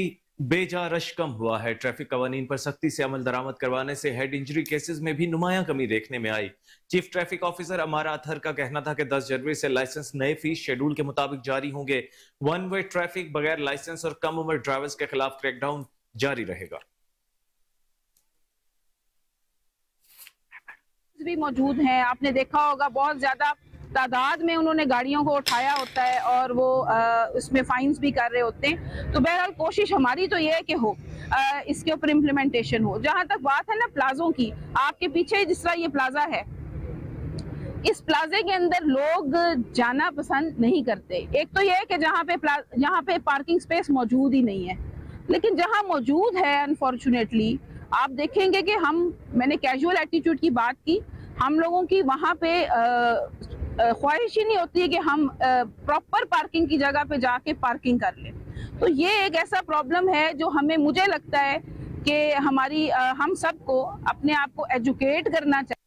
बेजा रश कम हुआ है ट्रैफिक कवानीन पर सख्ती से अमल दरामद करवाने से हेड इंजरी केसेस में भी नुमाया कमी देखने में आई चीफ ट्रैफिक ऑफिसर अमारा अथर का कहना था कि 10 जनवरी से लाइसेंस नए फीस शेड्यूल के मुताबिक जारी होंगे वन वे ट्रैफिक बगैर लाइसेंस और कम उम्र ड्राइवर्स के खिलाफ क्रैकडाउन जारी रहेगा शख्स भी मौजूद हैं आपने देखा होगा बहुत ज़्यादा तादाद में उन्होंने गाड़ियों को उठाया होता है और वो उसमें फाइंस भी कर रहे होते हैं तो बहरहाल कोशिश हमारी तो ये है कि हो आ, इसके ऊपर इम्प्लीमेंटेशन हो जहां तक बात है ना प्लाजों की आपके पीछे जिस तरह ये प्लाजा है इस प्लाजे के अंदर लोग जाना पसंद नहीं करते एक तो ये है कि जहाँ पे यहाँ पे पार्किंग स्पेस मौजूद ही नहीं है लेकिन जहाँ मौजूद है अनफॉर्चुनेटली आप देखेंगे कि हम मैंने कैजुअल एटीट्यूड की बात की हम लोगों की वहाँ पे ख्वाहिश ही नहीं होती है कि हम प्रॉपर पार्किंग की जगह पे जाके पार्किंग कर लें तो ये एक ऐसा प्रॉब्लम है जो हमें मुझे लगता है कि हमारी हम सबको अपने आप को एजुकेट करना चाहिए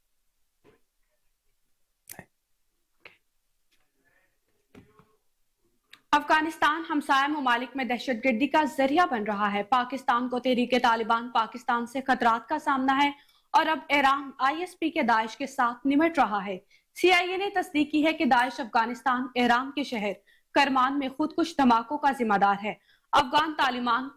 अफगानिस्तान हमसाय ममालिक में दहशत गर्दी का जरिया बन रहा है पाकिस्तान को तहरीके तालिबान पाकिस्तान से खतरात का सामना है और अब ईरान आईएसपी के दाइश के साथ निमट रहा है सीआईए ने तस्दीक की है कि दाइश अफगानिस्तान ईरान के शहर करमान में खुदकुश धमाकों का जिम्मेदार है अफगान तालिबान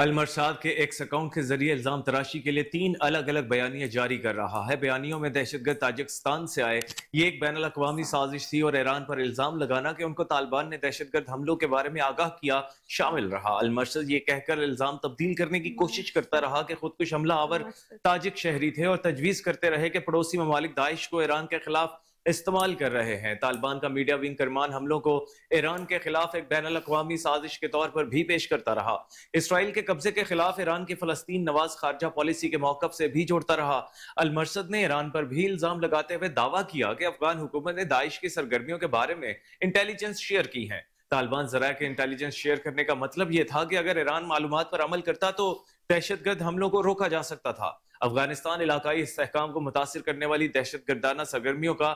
अलमरसाद के एक्स अकाउंट के जरिए इल्ज़ाम तराशी के लिए तीन अलग अलग बयानियां जारी कर रहा है बयानियों में दहशत गर्द ताजिकस्तान से आए ये एक बैन अवी साजिश थी और ईरान पर इल्ज़ाम लगाना कि उनको तालिबान ने दहशत गर्द हमलों के बारे में आगाह किया शामिल रहा अलमरसद ये कहकर इल्ज़ाम तब्दील करने की कोशिश करता रहा कि खुदकुश हमला आवर ताजिक शहरी थे और तजवीज़ करते रहे कि पड़ोसी ममालिक दाइश को ईरान के खिलाफ इस्तेमाल कर रहे हैं तालिबान का मीडिया विंग करमान हमलों को ईरान के खिलाफ एक बैन अवी साजिश के तौर पर भी पेश करता रहा इसराइल के कब्जे के खिलाफ ईरान की फलस्तीन नवाज खारजा पॉलिसी के मौकफ से भी जोड़ता रहा अलमरसद ने ईरान पर भी इल्जाम लगाते हुए दावा किया कि अफगान हुकूमत ने दाइश की सरगर्मियों के बारे में इंटेलिजेंस शेयर की है तालिबान जरा के इंटेलिजेंस शेयर करने का मतलब यह था कि अगर ईरान मालूम पर अमल करता तो दहशतगर्द हमलों को रोका जा सकता था अफगानिस्तान इलाकाई इसकाम को मुतासर करने वाली दहशत गर्दाना सरगर्मियों का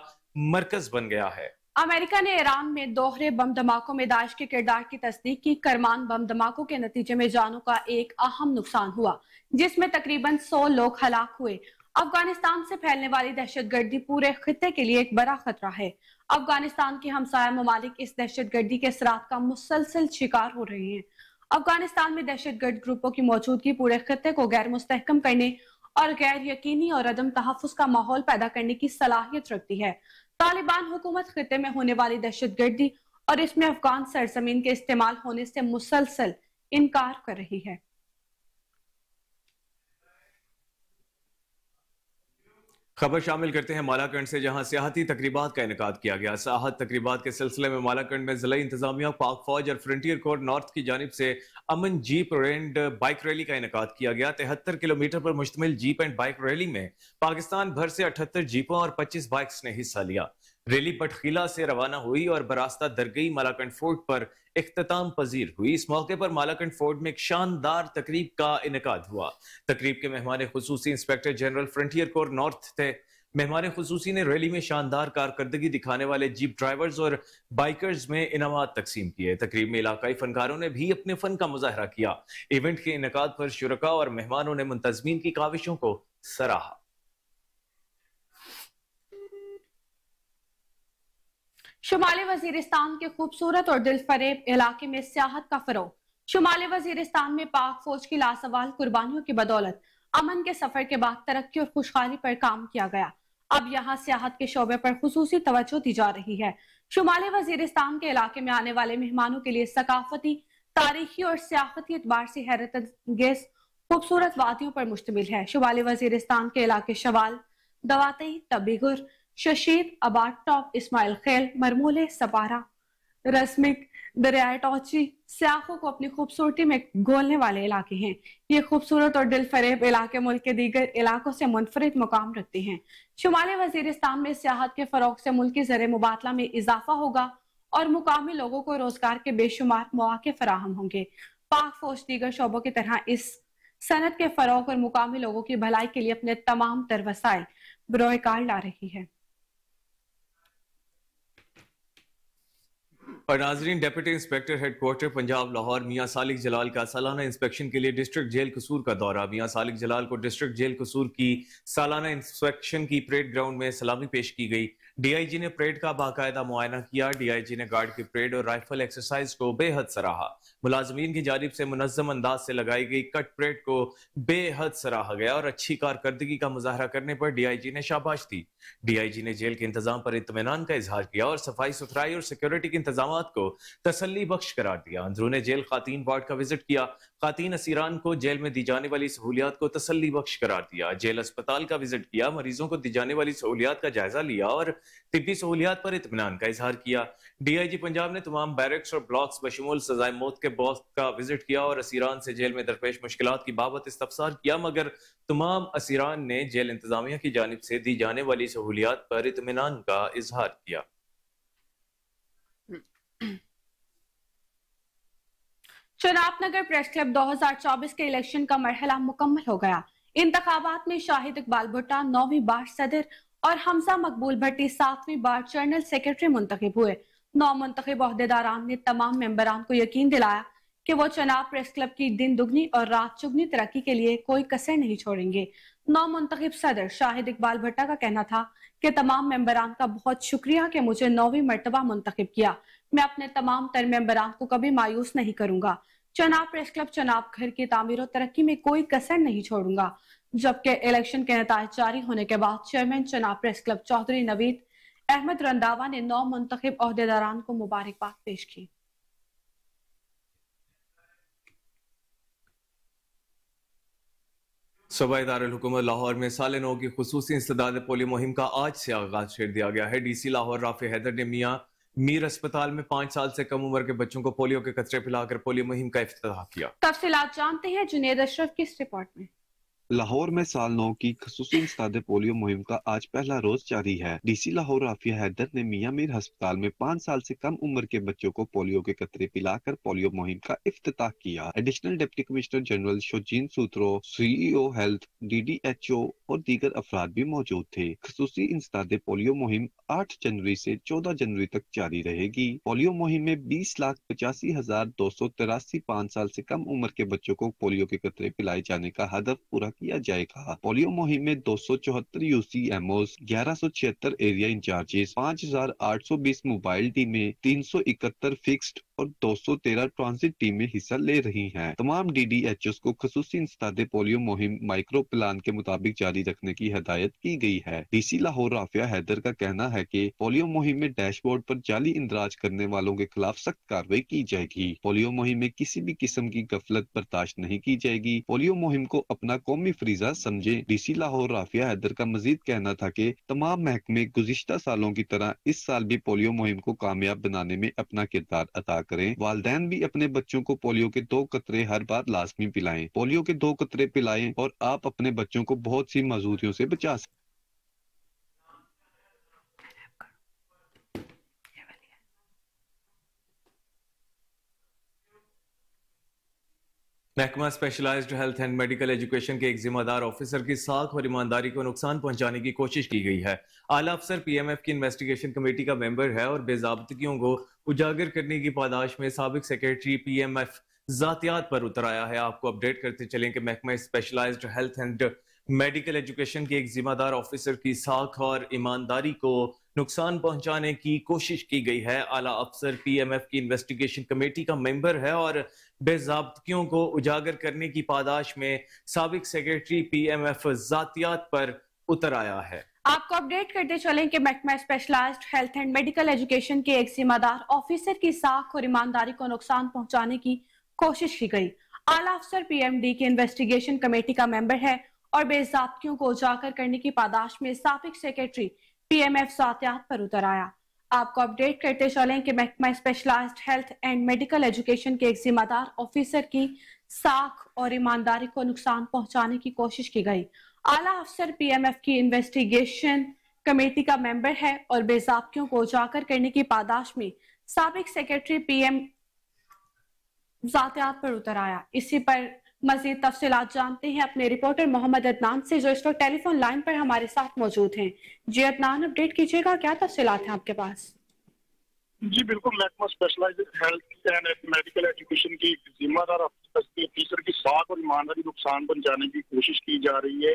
मरकज बन गया है अमेरिका ने ईरान में दोहरे बम धमाकों में दाइश के किरदार की तस्दीक की करमान बम धमाकों के नतीजे में जानों का एक अहम नुकसान हुआ जिसमें तकरीबन 100 लोग हलाक हुए अफगानिस्तान से फैलने वाली दहशत गर्दी पूरे खत्े के लिए एक बड़ा खतरा है अफगानिस्तान के हमसाया ममालिक इस दहशत गर्दी के असरात का मुसलसल शिकार हो रहे हैं अफगानिस्तान में दहशत गर्द ग्रुपों की मौजूदगी पूरे खत्े को गैर मुस्तकम करने और गैर यकीनी और अदम तहफ़ का माहौल पैदा करने की सलाहियत रखती है तालिबान हुकूमत खत्े में होने वाली दहशत गर्दी और इसमें अफगान सरजमीन के इस्तेमाल होने से मुसलसल इनकार कर रही है खबर शामिल करते हैं मालाकंड से जहां सियाती तकरीबात का इनका किया गया सियाहत तकरीबात के सिलसिले में मालाकंड में जिला इंतजामिया पाक फौज और फ्रंटियर कोर नॉर्थ की जानब से अमन जीप एंड बाइक रैली का इनका किया गया तिहत्तर किलोमीटर पर मुश्तमिल जीप एंड बाइक रैली में पाकिस्तान भर से अठहत्तर जीपों और पच्चीस बाइक्स ने हिस्सा लिया रैली बटखिला से रवाना हुई और बरास्ता दरगई मालाकंड फोर्ट पर अख्ताम पजीर हुई इस मौके पर मालाकंड फोर्ट में एक शानदार तकरीब का इनका हुआ तकरीब के मेहमान खसूसी inspector general frontier corps north थे मेहमान खसूसी ने रैली में शानदार कारकर्दगी दिखाने वाले जीप ड्राइवर्स और बाइकर्स में इनाम तकसीम किए तकरीब में इलाकई फनकारों ने भी अपने फन का मुजाहरा किया इवेंट के इनका पर शुरा और मेहमानों ने मुंतजमीन की काविशों को सराहा शुमाली वजीरिस्तान के खूबसूरत और दिलफरेब इलाके में सियाहत का फरोग शुमाली वजीरिस्तान में पाक फौज की लासवाल कुर्बानियों की बदौलत अमन के सफर के बाद तरक्की और खुशहाली पर काम किया गया अब यहाँ सियाहत के शोबे पर खसूसी तवज्जो दी जा रही है शुमाली वजीरिस्तान के इलाके में आने वाले मेहमानों के लिए सकाफती तारीखी और सियाती एतबार से हैरत खूबसूरत वादियों पर मुश्तमिल है शुमाली वजीरिस्तान के इलाके शवाल दवातई तबीगुर शशीर टॉप इस्माइल खेल मरमोले सपारा रस्मिक दरियाए टोची सियाहों को अपनी खूबसूरती में गोलने वाले इलाके हैं ये खूबसूरत और दिल फरेब इलाके मुल्क के दीगर इलाकों से मुनफरद मुकाम रखते हैं शुमाली वजीरस्तान में सियाहत के फरोग से मुल्क की जर मुबादला में इजाफा होगा और मुकामी लोगों को रोजगार के बेशुमार मौके फराहम होंगे पाक फौज दीगर शोबों की तरह इस सनत के फरोग और मुकामी लोगों की भलाई के लिए अपने तमाम तरवसाए वसायल बरोकार ला रही है और नाजरीन deputy inspector headquarter Punjab Lahore Mian Salik जलाल का सालाना इंस्पेक्शन के लिए डिस्ट्रिक्ट जेल कसूर का दौरा मियाँ सालिक जलाल को डिस्ट्रिक्ट जेल कसूर की सालाना इंस्पेक्शन की परेड ग्राउंड में सलामी पेश की गई डीआईजी ने परेड का बाकायदा मुआयना किया डीआईजी ने गार्ड की परेड और राइफल एक्सरसाइज को बेहद सराहा मुलाजमीन की जानब से मुनजम अंदाज से लगाई गई कट परेड को बेहद सराहा गया और अच्छी कारकर्दगी का मुजाहरा करने पर डी आई जी ने शाबाश दी डी आई जी ने जेल के इंतजाम पर इतमान का इजहार किया और सफाई सुथराई और सिक्योरिटी के इंतजाम को तसली बख्श करार दिया अंदरून जेल खातन वार्ड का विजिट किया खातन असीरान को जेल में दी जाने वाली सहूलियात को तसली बख्श करार दिया जेल अस्पताल का विजिट किया मरीजों को दी जाने वाली सहूलियात का जायजा लिया और तिबी सहूलियात पर इतमान का इजहार किया डी आई जी पंजाब ने तमाम बैरक्स और ब्लॉक्स बशमूल सजाए मौत के बॉस का विजिट किया और असीरान से जेल में दरपेश मुश्किल की बाबत इस्तफसार किया मगर तमाम असीरान ने जेल इंतजामिया की जानब से दी जाने वाली सहूलियात पर इतमान का इजहार किया शराब नगर प्रेस क्लब 2024 के इलेक्शन का मरहला मुकम्मल हो गया इंतबात में शाहिद इकबाल भुट्टा नौवीं बार सदर और हमजा मकबूल भट्टी सातवीं बार जनरल सेक्रेटरी मुंतब हुए नौ मुंतब ने तमाम मेम्बरान को यकीन दिलाया कि वो चुनाव प्रेस क्लब की दिन दुगनी और रात चुगनी तरक्की के लिए कोई कसर नहीं छोड़ेंगे नौ मुंतब सदर शाहिद इकबाल भट्टा का कहना था कि तमाम मेम्बरान का बहुत शुक्रिया कि मुझे नौवीं मरतबा मुंतखब किया मैं अपने तमाम तर मेम्बरान को कभी मायूस नहीं करूंगा चनाब प्रेस क्लब चनाब घर की तमीर और तरक्की में कोई कसर नहीं छोड़ूंगा जबकि इलेक्शन के नतज जारी होने के बाद chairman Chenab press club Chaudhry Naveed Ahmed Randhawa ने नौ मुंतब को मुबारकबाद पेश की सूबा इदारकूमत लाहौर में साल नौ की खसूस इस्तदाद पोलियो मुहिम का आज से आगाज छेड़ दिया गया है डी सी लाहौर राफे हैदर ने मियाँ मीर अस्पताल में पांच साल से कम उम्र के बच्चों को पोलियो के कचरे पिलाकर पोलियो मुहिम का अफ्ताह किया तफसी जानते हैं जुनेद अशरफ किस रिपोर्ट में लाहौर में साल नौ की खसूसी इंसाद पोलियो मुहिम का आज पहला रोज जारी है डीसी लाहौर राफिया हैदर ने मियाँ मीर अस्पताल में पाँच साल से कम उम्र के बच्चों को पोलियो के कतरे पिलाकर पोलियो मुहिम का अफ्ताह किया एडिशनल डिप्टी कमिश्नर जनरल शोजीन सूत्रो सीईओ हेल्थ डीडीएचओ और दीगर अफराद भी मौजूद थे खसूसी इंसाद पोलियो मुहिम आठ जनवरी ऐसी चौदह जनवरी तक जारी रहेगी पोलियो मुहिम में बीस लाख पचासी हजार दो सौ तिरासी पाँच साल ऐसी कम उम्र के बच्चों को पोलियो के कतरे पिलाए जाने का हदफ पूरा किया जाएगा पोलियो मुहिम में दो सौ चौहत्तर यू सी एम ओ ग्यारह सौ छिहत्तर एरिया इंचार्जेस पाँच हजार आठ सौ बीस मोबाइल टीमें तीन सौ इकहत्तर फिक्स्ड और 213 ट्रांसिट टीमें हिस्सा ले रही हैं तमाम ओस को खसूसी इंसदादे पोलियो मुहिम माइक्रो प्लान के मुताबिक जारी रखने की हदायत की गई है डीसी लाहौर राफिया हैदर का कहना है की पोलियो मुहिम में डैशबोर्ड आरोप जाली इंदराज करने वालों के खिलाफ सख्त कार्रवाई की जाएगी पोलियो मुहिम में किसी भी किस्म की गफलत बर्दाश्त नहीं की जाएगी पोलियो मुहिम को अपना कौमी फरीजा समझे डीसी लाहौर राफिया हैदर का मजीद कहना था की तमाम महकमे गुजशत सालों की तरह इस साल भी पोलियो मुहिम को कामयाब बनाने में अपना किरदार अदा कर करें वालदेन भी अपने बच्चों को पोलियो के दो कतरे हर बार लाजमी पिलाएं पोलियो के दो कतरे पिलाएं और आप अपने बच्चों को बहुत सी मजूरियों से बचा सकते महकमा specialised health and medical education के एक जिम्मेदार ऑफिसर की साख और ईमानदारी को नुकसान पहुंचाने की कोशिश की गई है आला अफसर पीएमएफ की इन्वेस्टिगेशन कमेटी का मेंबर है और बेजाबतियों को उजागर करने की पादाश में सबक सेक्रेटरी पीएमएफ जातियात पर उतर आया है आपको अपडेट करते चले कि महकमा specialise health and medical education के एक जिम्मेदार ऑफिसर की साख और ईमानदारी को नुकसान पहुंचाने की कोशिश की गई है आला अफसर पीएमएफ की इन्वेस्टिगेशन कमेटी का मेंबर है और बेजाबतियों को उजागर करने की पादाश में सबक सेक्रेटरी पी एम एफ जातियात पर उतर आया है आपको अपडेट करते चलें कि महकमा specialised health and medical education के एक जिम्मेदार ऑफिसर की साख और ईमानदारी को नुकसान पहुंचाने की कोशिश की गई आला अफसर पीएमडी के इन्वेस्टिगेशन कमेटी का मेंबर है और बेजाबतियों को उजागर करने की पादाश में सबक सेक्रेटरी पीएमएफ एम पर उतर आया आपको अपडेट करते चलें कि महकमा specialised health and medical education के एक जिम्मेदार ऑफिसर की साख और ईमानदारी को नुकसान पहुंचाने की कोशिश की गई आला अफसर पीएमएफ की इन्वेस्टिगेशन कमेटी का मेंबर है और बेजाबकियों को उजागर करने की पादाश में सबक सेक्रेटरी पीएम एम पर उतर आया इसी पर मजीद तफसीत जानते हैं अपने रिपोर्टर मोहम्मद अदनान से जो इस वक्त टेलीफोन लाइन पर हमारे साथ मौजूद हैं जी अदनान अपडेट कीजिएगा क्या तफसीत हैं आपके पास जी बिल्कुल महकमा specialise health and medical education की जिम्मेदार टीचर की साख और ईमानदारी नुकसान बन जाने की कोशिश की जा रही है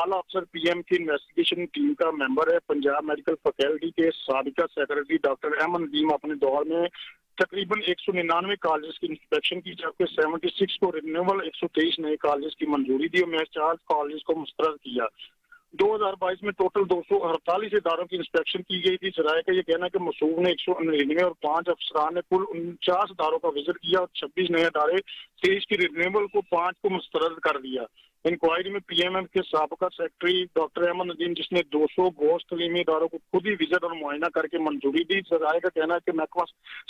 आला अफसर पीएम की इन्वेस्टिगेशन टीम का मेंबर है पंजाब मेडिकल फैकल्टी के सबका सेक्रेटरी डॉक्टर अहमद नदीम अपने दौर में तकरीबन एक सौ निन्यानवे कॉलेज की इंस्पेक्शन की जबकि सेवेंटी सिक्स को रिन्यूअल एक सौ तेईस नए कॉलेज की मंजूरी दी और मैं चार कॉलेज को मुस्तरद किया दो हजार बाईस में टोटल दो सौ अड़तालीस इदारों की इंस्पेक्शन की गई थी सराय का यह कहना कि मसूर ने एक सौ निन्यानवे और पांच अफसरान ने कुल उनचास इदारों का विजिट किया और छब्बीस नए अदारे तेईस की रिन्यूअल को पांच को मुस्तरद कर दिया इंक्वायरी में पीएमएम के सबका सेक्रेटरी डॉक्टर अहमद नदीम जिसने 200 गौश तलीमी इदारों को खुद ही विजिट और मुआयना करके मंजूरी दी सजाए का कहना है कि महकमा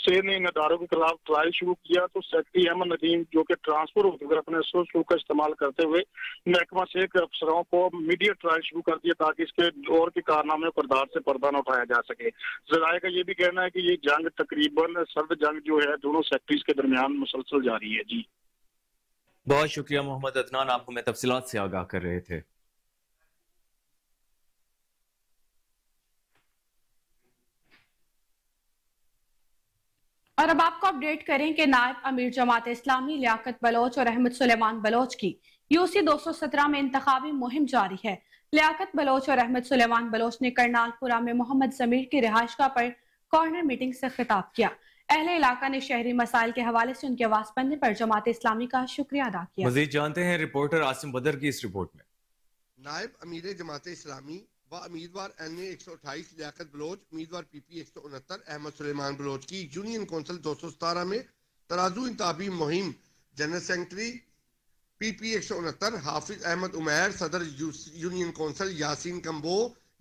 से ने इन इदारों के खिलाफ ट्रायल शुरू किया तो सेक्रेटरी अहमद नदीम जो कि ट्रांसफर होकर अपने सोच का इस्तेमाल करते हुए महकमा से के अफसरों को मीडिया ट्रायल शुरू कर दिया ताकि इसके दौर के कारनामे करदार से पर्दा न उठाया जा सके जराए का ये भी कहना है कि ये जंग तकरीबन सर्द जंग जो है दोनों सेक्ट्रीज के दरमियान मुसलसल जारी है जी बहुत शुक्रिया मोहम्मद अदनान आपको मैं तफसीत से आगाह कर रहे थे और अब आपको अपडेट करें कि नायब अमीर जमात इस्लामी लियाकत बलोच और अहमद सुलेमान बलोच की यूसी 217 में इंतबी मुहिम जारी है लियाकत बलोच और अहमद सुलेमान बलोच ने करनालपुरा में मोहम्मद जमीर की रिहाइशगा पर कॉर्नर मीटिंग से खिताब किया अहले इलाका ने शहरी मसाइल के हवाले से उनके आवाज बनने पर जमात इस्लामी का शुक्रिया अदा किया मजीद जानते हैं रिपोर्टर आसिम बदर की इस रिपोर्ट में नायब अमीर जमात इस्लामी व उम्मीदवार एन ए एक सौ अट्ठाईस लियात बलोच उम्मीदवार पी पी एक सौ उनहत्तर अहमद सलेमान बलोच की यूनियन कौंसिल दो सौ सतारह में तराजू इंतबी मुहिम जनरल सेक्रेटरी पी पी एक सौ उनहत्तर हाफिज अहमद उमैर सदर union council Yasin Kamboh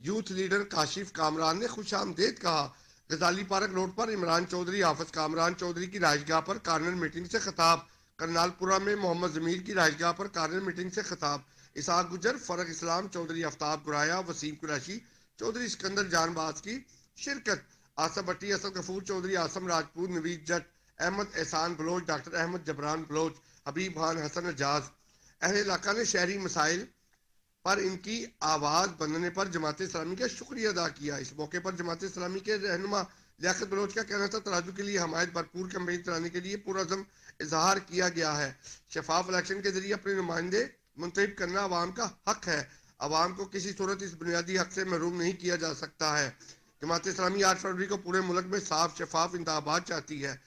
youth leader Kashif Kamran ने खुश आमदेद कहा गजाली पार्क रोड पर इमरान चौधरी आफिस कामरान चौधरी की राजगाह पर कार्नर मीटिंग से खिताब करनालपुरा में मोहम्मद जमीर की राजगाह पर कार्नर मीटिंग से खिताब इसहाक गुजर फरक इस्लाम चौधरी आफ्ताब गुराया वसीम कुरैशी चौधरी सिकंदर जानबाज की शिरकत आसम भट्टी असद गफूर चौधरी आसम राजपूत नवीद जट अहमद एहसान बलोच डॉक्टर अहमद जबरान बलोच हबीब खान हसन एजाज अहल इलाका ने शहरी मसाइल पर इनकी आवाज़ बनने पर जमात इस्लामी का शुक्रिया अदा किया इस मौके पर जमात इस्लामी के रहनुमा लियात बलोच का कहना था तराजू के लिए हमायत भरपूर कम्पेन चलाने के लिए पुरजम इजहार किया गया है शफाफ इलेक्शन के जरिए अपने नुमाइंदे मुंतब करना आवाम का हक है आवाम को किसी सूरत इस बुनियादी हक से महरूम नहीं किया जा सकता है जमात इस्लामी आठ फरवरी को पूरे मुल्क में साफ शफाफ इंतबात चाहती है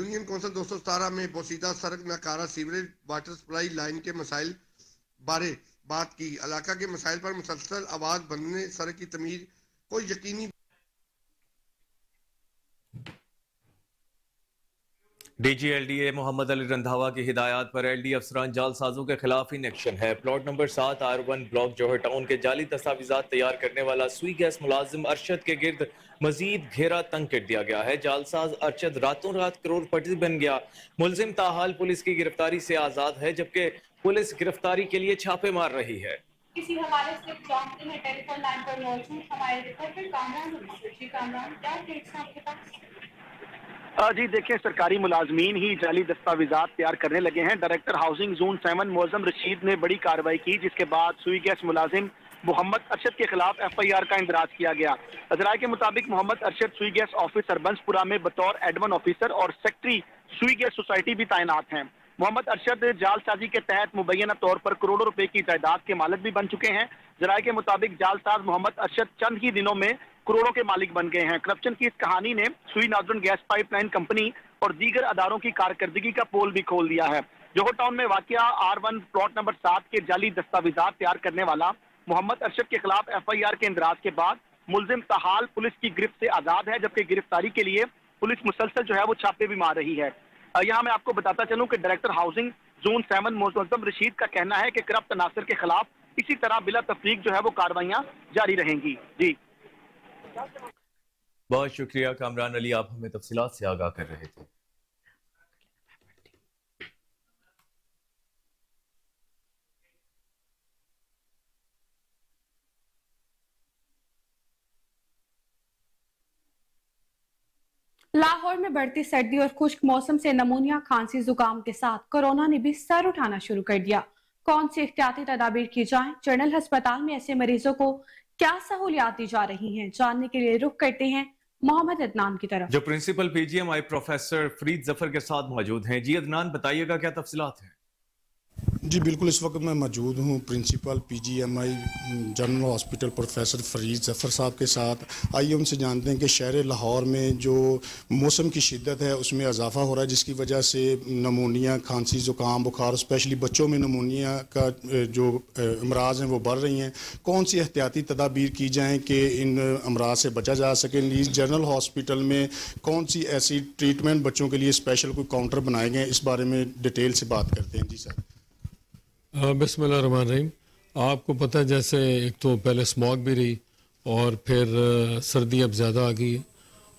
यूनियन कौंसिल दो सौ सतारह में बोसीदा सड़क नकारा सीवरेज वाटर सप्लाई लाइन के मसाइल बारे बात की इलाका के मसाइल पर मुसलसल आवाज बनने सड़क की तमीर को यकीनी D D G L A Mohammad Ali Randhawa की हिदायत पर एल डी अफसरान जालसाजों के खिलाफ इन एक्शन है प्लॉट नंबर सात R one block Johar town के जाली तस्वीजा तैयार करने वाला सुई गैस मुलाजिम अरशद के गिर्द मजीद घेरा तंग कर दिया गया है जालसाज अरशद रातों रात करोड़पति बन गया मुलजिम ताहाल पुलिस की गिरफ्तारी से आज़ाद है जबकि पुलिस गिरफ्तारी के लिए छापे मार रही है किसी हवाले से जानते हैं टेलीफोन लाइन पर मौजूद हमारे रिपोर्टर कामरान जी कामरान क्या आपके पास जी देखिए सरकारी मुलाजमीन ही जाली दस्तावेजा तैयार करने लगे हैं director housing zone seven Moazzam Rashid ने बड़ी कार्रवाई की जिसके बाद सुई गैस मुलाजिम मोहम्मद अरशद के खिलाफ एफ आई आर का इंदराज किया गया अजराय के मुताबिक मोहम्मद अरशद सुई गैस ऑफिसर बंसपुरा में बतौर एडवन ऑफिसर और सेक्रेटरी सुई गैस सोसाइटी भी तैनात हैं मोहम्मद अरशद जालसाजी के तहत मुबैना तौर पर करोड़ों रुपए की जायदाद के मालिक भी बन चुके हैं जराये के मुताबिक जालसाज मोहम्मद अरशद चंद ही दिनों में करोड़ों के मालिक बन गए हैं करप्शन की इस कहानी ने सुई नाजरन गैस पाइपलाइन कंपनी और दीगर अदारों की कारकर्दगी का पोल भी खोल दिया है जोहर टाउन में वाक़ आर वन प्लॉट नंबर सात के जाली दस्तावेजात तैयार करने वाला मोहम्मद अरशद के खिलाफ एफ आई आर के इंदराज के बाद मुलजिम तहाल पुलिस की गिरफ्त से आज़ाद है जबकि गिरफ्तारी के लिए पुलिस मुसलसल जो है वो छापे भी मार रही है यहाँ मैं आपको बताता चलूँ की director housing zone seven Moazzam Rashid का कहना है की करप्ट तनासर के खिलाफ इसी तरह बिला तफरीक जो है वो कार्रवाइयाँ जारी रहेंगी जी बहुत शुक्रिया कामरान अली आप हमें तफसीत से आगाह कर रहे थे लाहौर में बढ़ती सर्दी और खुश्क मौसम से नमूनिया खांसी जुकाम के साथ कोरोना ने भी सर उठाना शुरू कर दिया कौन सी एहतियाती तदाबीर की जाए जनरल अस्पताल में ऐसे मरीजों को क्या सहूलियात दी जा रही हैं जानने के लिए रुख करते हैं मोहम्मद अदनान की तरफ जो principal PGMI professor Fareed Zafar के साथ मौजूद हैं जी अदनान बताइएगा क्या तफसीत है जी बिल्कुल इस वक्त मैं मौजूद हूँ principal PGMI general hospital professor Fareed Zafar साहब के साथ आइए उनसे जानते हैं कि शहर लाहौर में जो मौसम की शिद्दत है उसमें इजाफा हो रहा है जिसकी वजह से नमोनिया खांसी ज़ुकाम बुखार स्पेशली बच्चों में नमोनिया का जो अमराज हैं वो बढ़ रही हैं कौन सी एहतियाती तदाबीर की जाएँ कि इन अमराज से बचा जा सके नीज जनरल हॉस्पिटल में कौन सी ऐसी ट्रीटमेंट बच्चों के लिए स्पेशल कोई काउंटर बनाए गए इस बारे में डिटेल से बात करते हैं जी सर हाँ, बसमीम आपको पता है जैसे एक तो पहले स्मॉग भी रही और फिर सर्दी अब ज़्यादा आ गई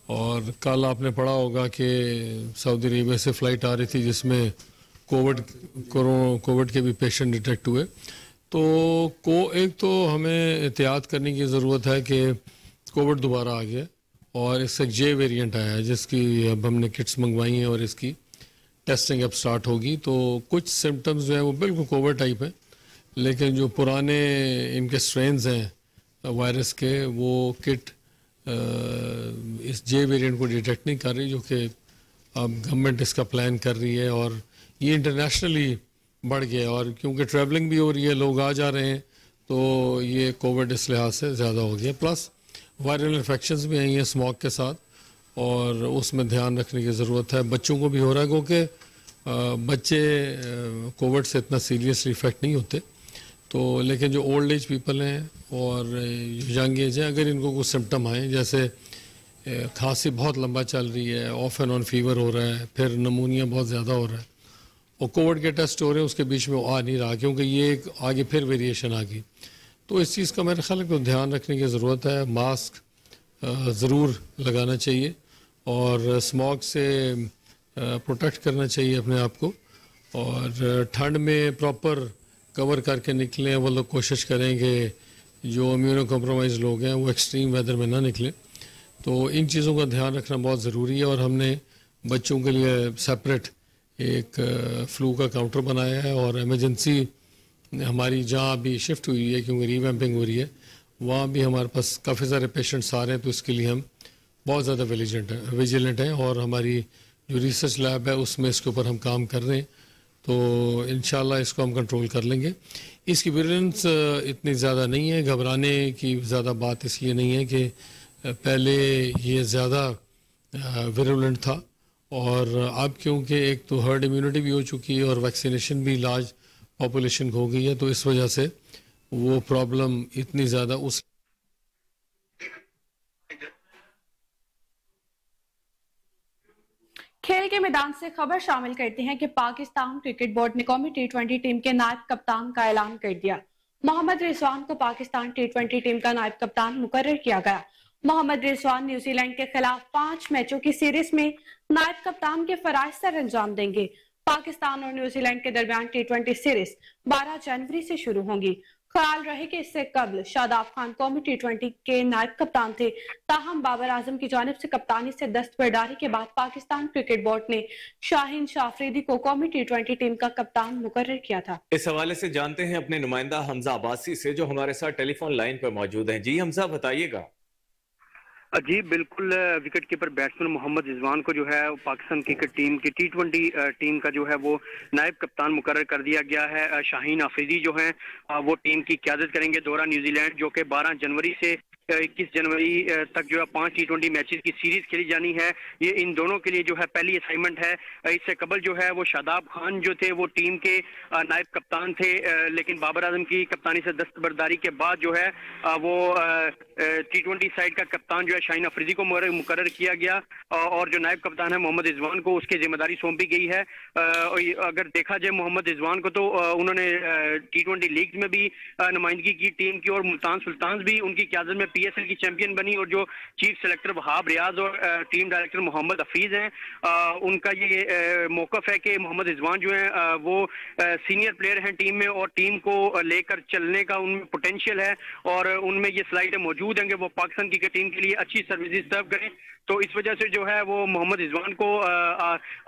और कल आपने पढ़ा होगा कि सऊदी अरेबिया से फ़्लाइट आ रही थी जिसमें कोविड कोविड के भी पेशेंट डिटेक्ट हुए तो को एक तो हमें एहतियात करने की ज़रूरत है कि कोविड दोबारा आ गया और इससे जे वेरिएंट आया है जिसकी अब हमने किट्स मंगवाई हैं और इसकी टेस्टिंग अब स्टार्ट होगी तो कुछ सिम्टम्स जो है वो बिल्कुल कोविड टाइप है लेकिन जो पुराने इनके स्ट्रेन हैं वायरस के वो किट इस जे वेरिएंट को डिटेक्ट नहीं कर रही जो कि अब गवर्नमेंट इसका प्लान कर रही है और ये इंटरनेशनली बढ़ गया और क्योंकि ट्रैवलिंग भी हो रही है लोग आ जा रहे हैं तो ये कोविड इस लिहाज से ज़्यादा हो गया प्लस वायरल इन्फेक्शन भी आई हैं स्मॉक के साथ और उसमें ध्यान रखने की ज़रूरत है बच्चों को भी हो रहा है क्योंकि बच्चे कोविड से इतना सीरियसली इफेक्ट नहीं होते तो लेकिन जो ओल्ड एज पीपल हैं और यंग एज हैं अगर इनको कुछ सिम्टम आए जैसे खांसी बहुत लंबा चल रही है ऑफ एंड ऑन फीवर हो रहा है फिर नमूनिया बहुत ज़्यादा हो रहा है और कोविड के टेस्ट हो रहे हैं उसके बीच में आ नहीं रहा क्योंकि ये एक आगे फिर वेरिएशन आ गई तो इस चीज़ का मेरे ख्याल को ध्यान रखने की ज़रूरत है मास्क ज़रूर लगाना चाहिए और स्मॉग से प्रोटेक्ट करना चाहिए अपने आप को और ठंड में प्रॉपर कवर करके निकलें वो लोग कोशिश करेंगे जो इम्यूनो कम्प्रोमाइज़ लोग हैं वो एक्सट्रीम वेदर में ना निकलें तो इन चीज़ों का ध्यान रखना बहुत ज़रूरी है और हमने बच्चों के लिए सेपरेट एक फ्लू का काउंटर बनाया है और एमरजेंसी हमारी जहाँ अभी शिफ्ट हुई है क्योंकि रीवैम्पिंग हो रही है वहाँ भी हमारे पास काफ़ी सारे पेशेंट्स आ रहे हैं तो इसके लिए हम बहुत ज़्यादा विजिलेंट है विजिलेंट हैं और हमारी जो रिसर्च लैब है उसमें इसके ऊपर हम काम कर रहे हैं तो इन इसको हम कंट्रोल कर लेंगे इसकी विजिलेंस इतनी ज़्यादा नहीं है घबराने की ज़्यादा बात इसलिए नहीं है कि पहले ये ज़्यादा वेरुलेंट था और अब क्योंकि एक तो हर्ड इम्यूनिटी भी हो चुकी है और वैक्सीनेशन भी लार्ज पॉपुलेशन हो गई है तो इस वजह से वो प्रॉब्लम इतनी ज़्यादा उस खेल के मैदान से खबर शामिल करते हैं कि पाकिस्तान क्रिकेट बोर्ड ने कौमी टी ट्वेंटी टीम के नायब कप्तान का ऐलान कर दिया मोहम्मद रिजवान को पाकिस्तान टी ट्वेंटी टीम का नायब कप्तान मुकर किया गया मोहम्मद रिजवान न्यूजीलैंड के खिलाफ पांच मैचों की सीरीज में नायब कप्तान के फराज सर अंजाम देंगे पाकिस्तान और न्यूजीलैंड के दरमियान टी ट्वेंटी सीरीज 12 जनवरी से शुरू होंगी ख्याल रहे कि इससे कबल शादाब खान कौमी टी ट्वेंटी के नायब कप्तान थे ताहम बाबर आजम की जानब से कप्तानी से दस्तबरदारी के बाद पाकिस्तान क्रिकेट बोर्ड ने शाहिन शाफरीदी को कौमी टी ट्वेंटी टीम का कप्तान मुकर किया था इस हवाले से जानते हैं अपने नुमाइंदा हमजा अबासी से जो हमारे साथ टेलीफोन लाइन पर मौजूद है जी हमजा बताइएगा जी बिल्कुल wicket keeper batsman Mohammad Rizwan को जो है पाकिस्तान क्रिकेट टीम की टी ट्वेंटी टीम का जो है वो नायब कप्तान मुकर कर दिया गया है शाहीन आफरीदी जो है वो टीम की क्यादत करेंगे दौरा न्यूजीलैंड जो कि 12 जनवरी से इक्कीस जनवरी तक जो है पांच टी ट्वेंटी मैचेस की सीरीज खेली जानी है ये इन दोनों के लिए जो है पहली असाइनमेंट है इससे कबल जो है वो शादाब खान जो थे वो टीम के नायब कप्तान थे लेकिन बाबर आजम की कप्तानी से दस्तबरदारी के बाद जो है वो टी ट्वेंटी साइड का कप्तान जो है शाहीन अफरीदी को मुकर किया गया और जो नायब कप्तान है मोहम्मद रिजवान को उसकी जिम्मेदारी सौंपी गई है अगर देखा जाए मोहम्मद रिजवान को तो उन्होंने टी ट्वेंटी लीग में भी नुमाइंदगी की टीम की और मुल्तान सुल्तान भी उनकी क्यादत में पी एस एल की चैंपियन बनी और जो चीफ सेलेक्टर वहाब रियाज और टीम डायरेक्टर मोहम्मद हफीज हैं उनका ये मौकफ है कि मोहम्मद रिजवान जो है वो सीनियर प्लेयर हैं टीम में और टीम को लेकर चलने का उनमें पोटेंशियल है और उनमें ये स्लाइड मौजूद मौजूद होंगे वो पाकिस्तान क्रिकेट टीम के लिए अच्छी सर्विसेज सर्व करें तो इस वजह से जो है वो मोहम्मद रिजवान को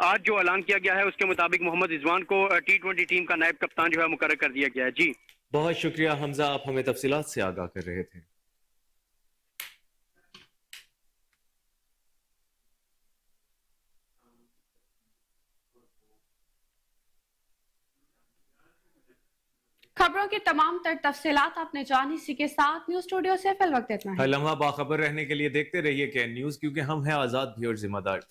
आज जो ऐलान किया गया है उसके मुताबिक मोहम्मद रिजवान को टी ट्वेंटी टीम का नायब कप्तान जो है मुकर कर दिया गया है जी बहुत शुक्रिया हमजा आप हमें तफसीत से आगाह कर रहे थे खबरों की तमाम तर तफसी आपने जान इसी के साथ न्यूज स्टूडियो से वक्त इतना है। लम्हा बाखबर रहने के लिए देखते रहिए के न्यूज क्योंकि हम हैं आजाद भी और जिम्मेदार